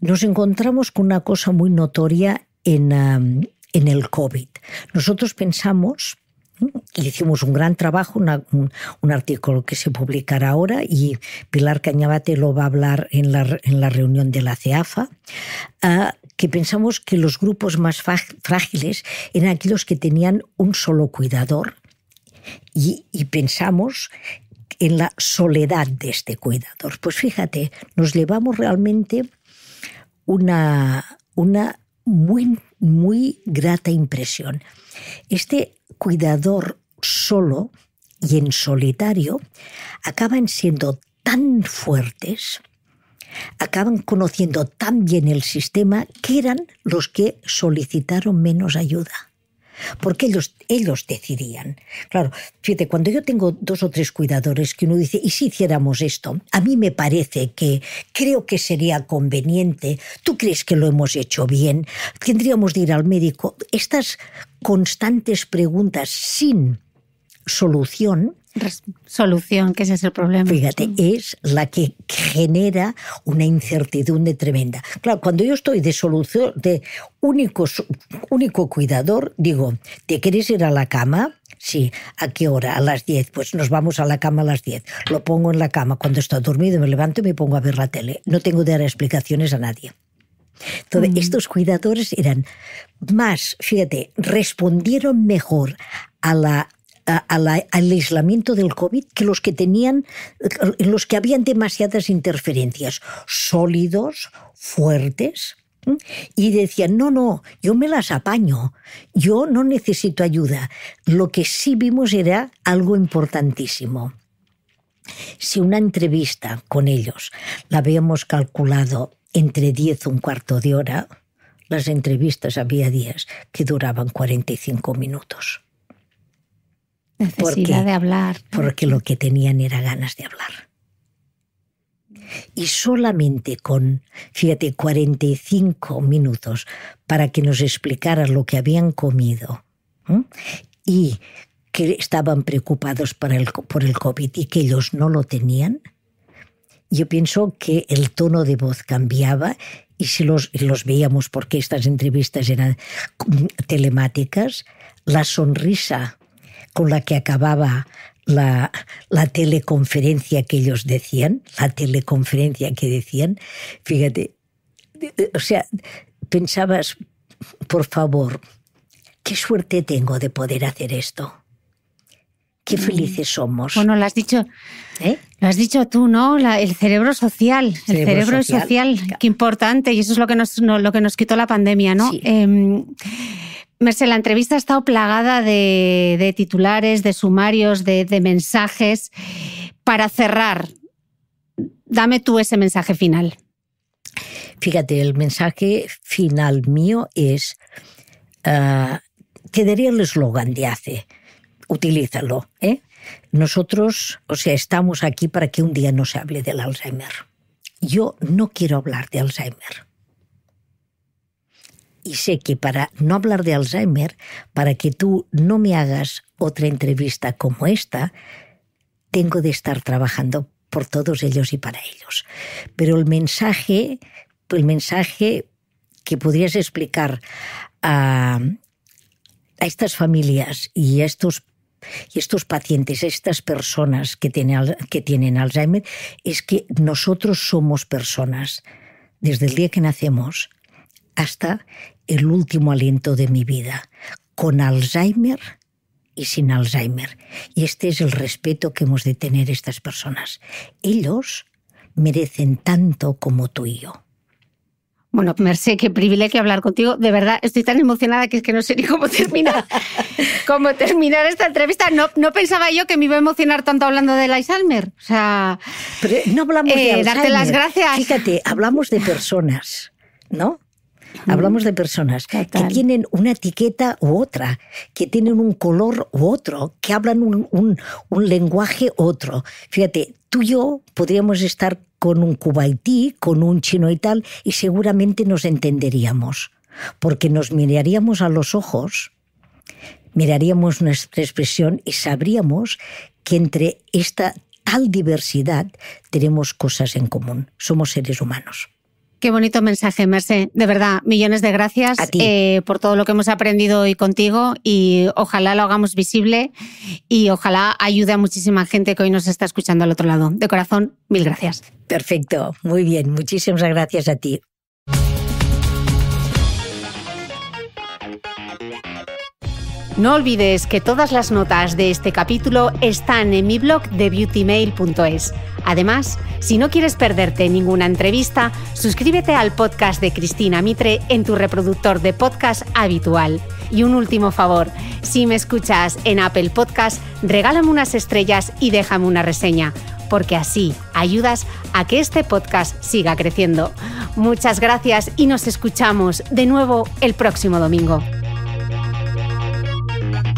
B: Nos encontramos con una cosa muy notoria en, el COVID. Nosotros pensamos y hicimos un gran trabajo, un, artículo que se publicará ahora y Pilar Cañabate lo va a hablar en la, reunión de la CEAFA, ah, que pensamos que los grupos más frágiles eran aquellos que tenían un solo cuidador y, pensamos en la soledad de este cuidador. Pues fíjate, nos llevamos realmente una, una muy, muy grata impresión. Este cuidador solo y en solitario acaban siendo tan fuertes, acaban conociendo tan bien el sistema que eran los que solicitaron menos ayuda porque ellos, ellos decidían. Claro, fíjate, cuando yo tengo dos o tres cuidadores que uno dice, ¿y si hiciéramos esto? A mí me parece que creo que sería conveniente, tú crees que lo hemos hecho bien, tendríamos que ir al médico. Estas constantes preguntas sin solución solución, que ese es el problema. Fíjate, mm. es la que genera una incertidumbre tremenda. Claro, cuando yo estoy de solución, de único, único cuidador, digo, ¿te quieres ir a la cama? Sí, ¿a qué hora? A las 10. Pues nos vamos a la cama a las 10. Lo pongo en la cama. Cuando está dormido me levanto y me pongo a ver la tele. No tengo de dar explicaciones a nadie. Entonces, mm. estos cuidadores eran más, fíjate, respondieron mejor a la al aislamiento del COVID que los que tenían, los que habían demasiadas interferencias, sólidos, fuertes. Y decían, no, no, yo me las apaño, yo no necesito ayuda. Lo que sí vimos era algo importantísimo. Si una entrevista con ellos la habíamos calculado entre 10 y un cuarto de hora, las entrevistas había días que duraban 45 minutos.
A: Necesidad de hablar.
B: Porque lo que tenían era ganas de hablar. Y solamente con, fíjate, 45 minutos para que nos explicara lo que habían comido y que estaban preocupados por el, por el COVID y que ellos no lo tenían, yo pienso que el tono de voz cambiaba y si los, los veíamos porque estas entrevistas eran mm, telemáticas, la sonrisa con la que acababa la, teleconferencia que ellos decían, la teleconferencia que decían, fíjate, o sea, pensabas, por favor, qué suerte tengo de poder hacer esto. Qué mm. felices somos. Bueno, lo has dicho, ¿Eh? lo
A: has dicho tú, ¿no? el cerebro social, el cerebro social, qué importante, y eso es lo que nos, lo que nos quitó la pandemia, ¿no? Em, Mercedes, la entrevista ha estado plagada de, titulares, de sumarios, de, mensajes.
B: Para cerrar, dame tú ese mensaje final. Fíjate, el mensaje final mío es, ah, ¿Qué te el eslogan de hace, utilízalo. ¿eh? Nosotros, o sea, estamos aquí para que un día no se hable del Alzheimer. Yo no quiero hablar de Alzheimer y sé que para no hablar de Alzheimer, para que tú no me hagas otra entrevista como esta, tengo de estar trabajando por todos ellos y para ellos. Pero el mensaje, el mensaje que podrías explicar a, estas familias y a estos y estos pacientes, estas personas que tienen, que tienen Alzheimer, es que nosotros somos personas desde el día que nacemos hasta el último aliento de mi vida, con Alzheimer y sin Alzheimer. Y este es el respeto que hemos de tener estas personas. Ellos merecen tanto como tú y yo.
A: Bueno, Merce, qué privilegio hablar contigo. De verdad, estoy tan emocionada que es que no sé ni cómo terminar, cómo terminar esta entrevista. No, no pensaba yo que me iba a emocionar tanto hablando del Alzheimer.
B: O sea, no hablamos de eh, Darte las gracias. Fíjate, hablamos de personas, ¿no? Hablamos de personas que tienen una etiqueta u otra, que tienen un color u otro, que hablan un, lenguaje un lenguaje otro. Fíjate, tú y yo podríamos estar con un cubaití, con un chino y tal, y seguramente nos entenderíamos, porque nos miraríamos a los ojos, miraríamos nuestra expresión y sabríamos que entre esta tal diversidad tenemos cosas en común, somos seres humanos.
A: Qué bonito mensaje, Merce. De verdad, millones de gracias eh, por todo lo que hemos aprendido hoy contigo y ojalá lo hagamos visible y ojalá ayude a muchísima gente que hoy nos está escuchando al otro lado. De corazón, mil gracias. Perfecto, muy bien. Muchísimas gracias a ti. No olvides que todas las notas de este capítulo están en mi blog de beautymail.es. Además, si no quieres perderte ninguna entrevista, suscríbete al podcast de Cristina Mitre en tu reproductor de podcast habitual. Y un último favor, si me escuchas en Apple Podcast, regálame unas estrellas y déjame una reseña, porque así ayudas a que este podcast siga creciendo. Muchas gracias y nos escuchamos de nuevo el próximo domingo.
B: Thank you.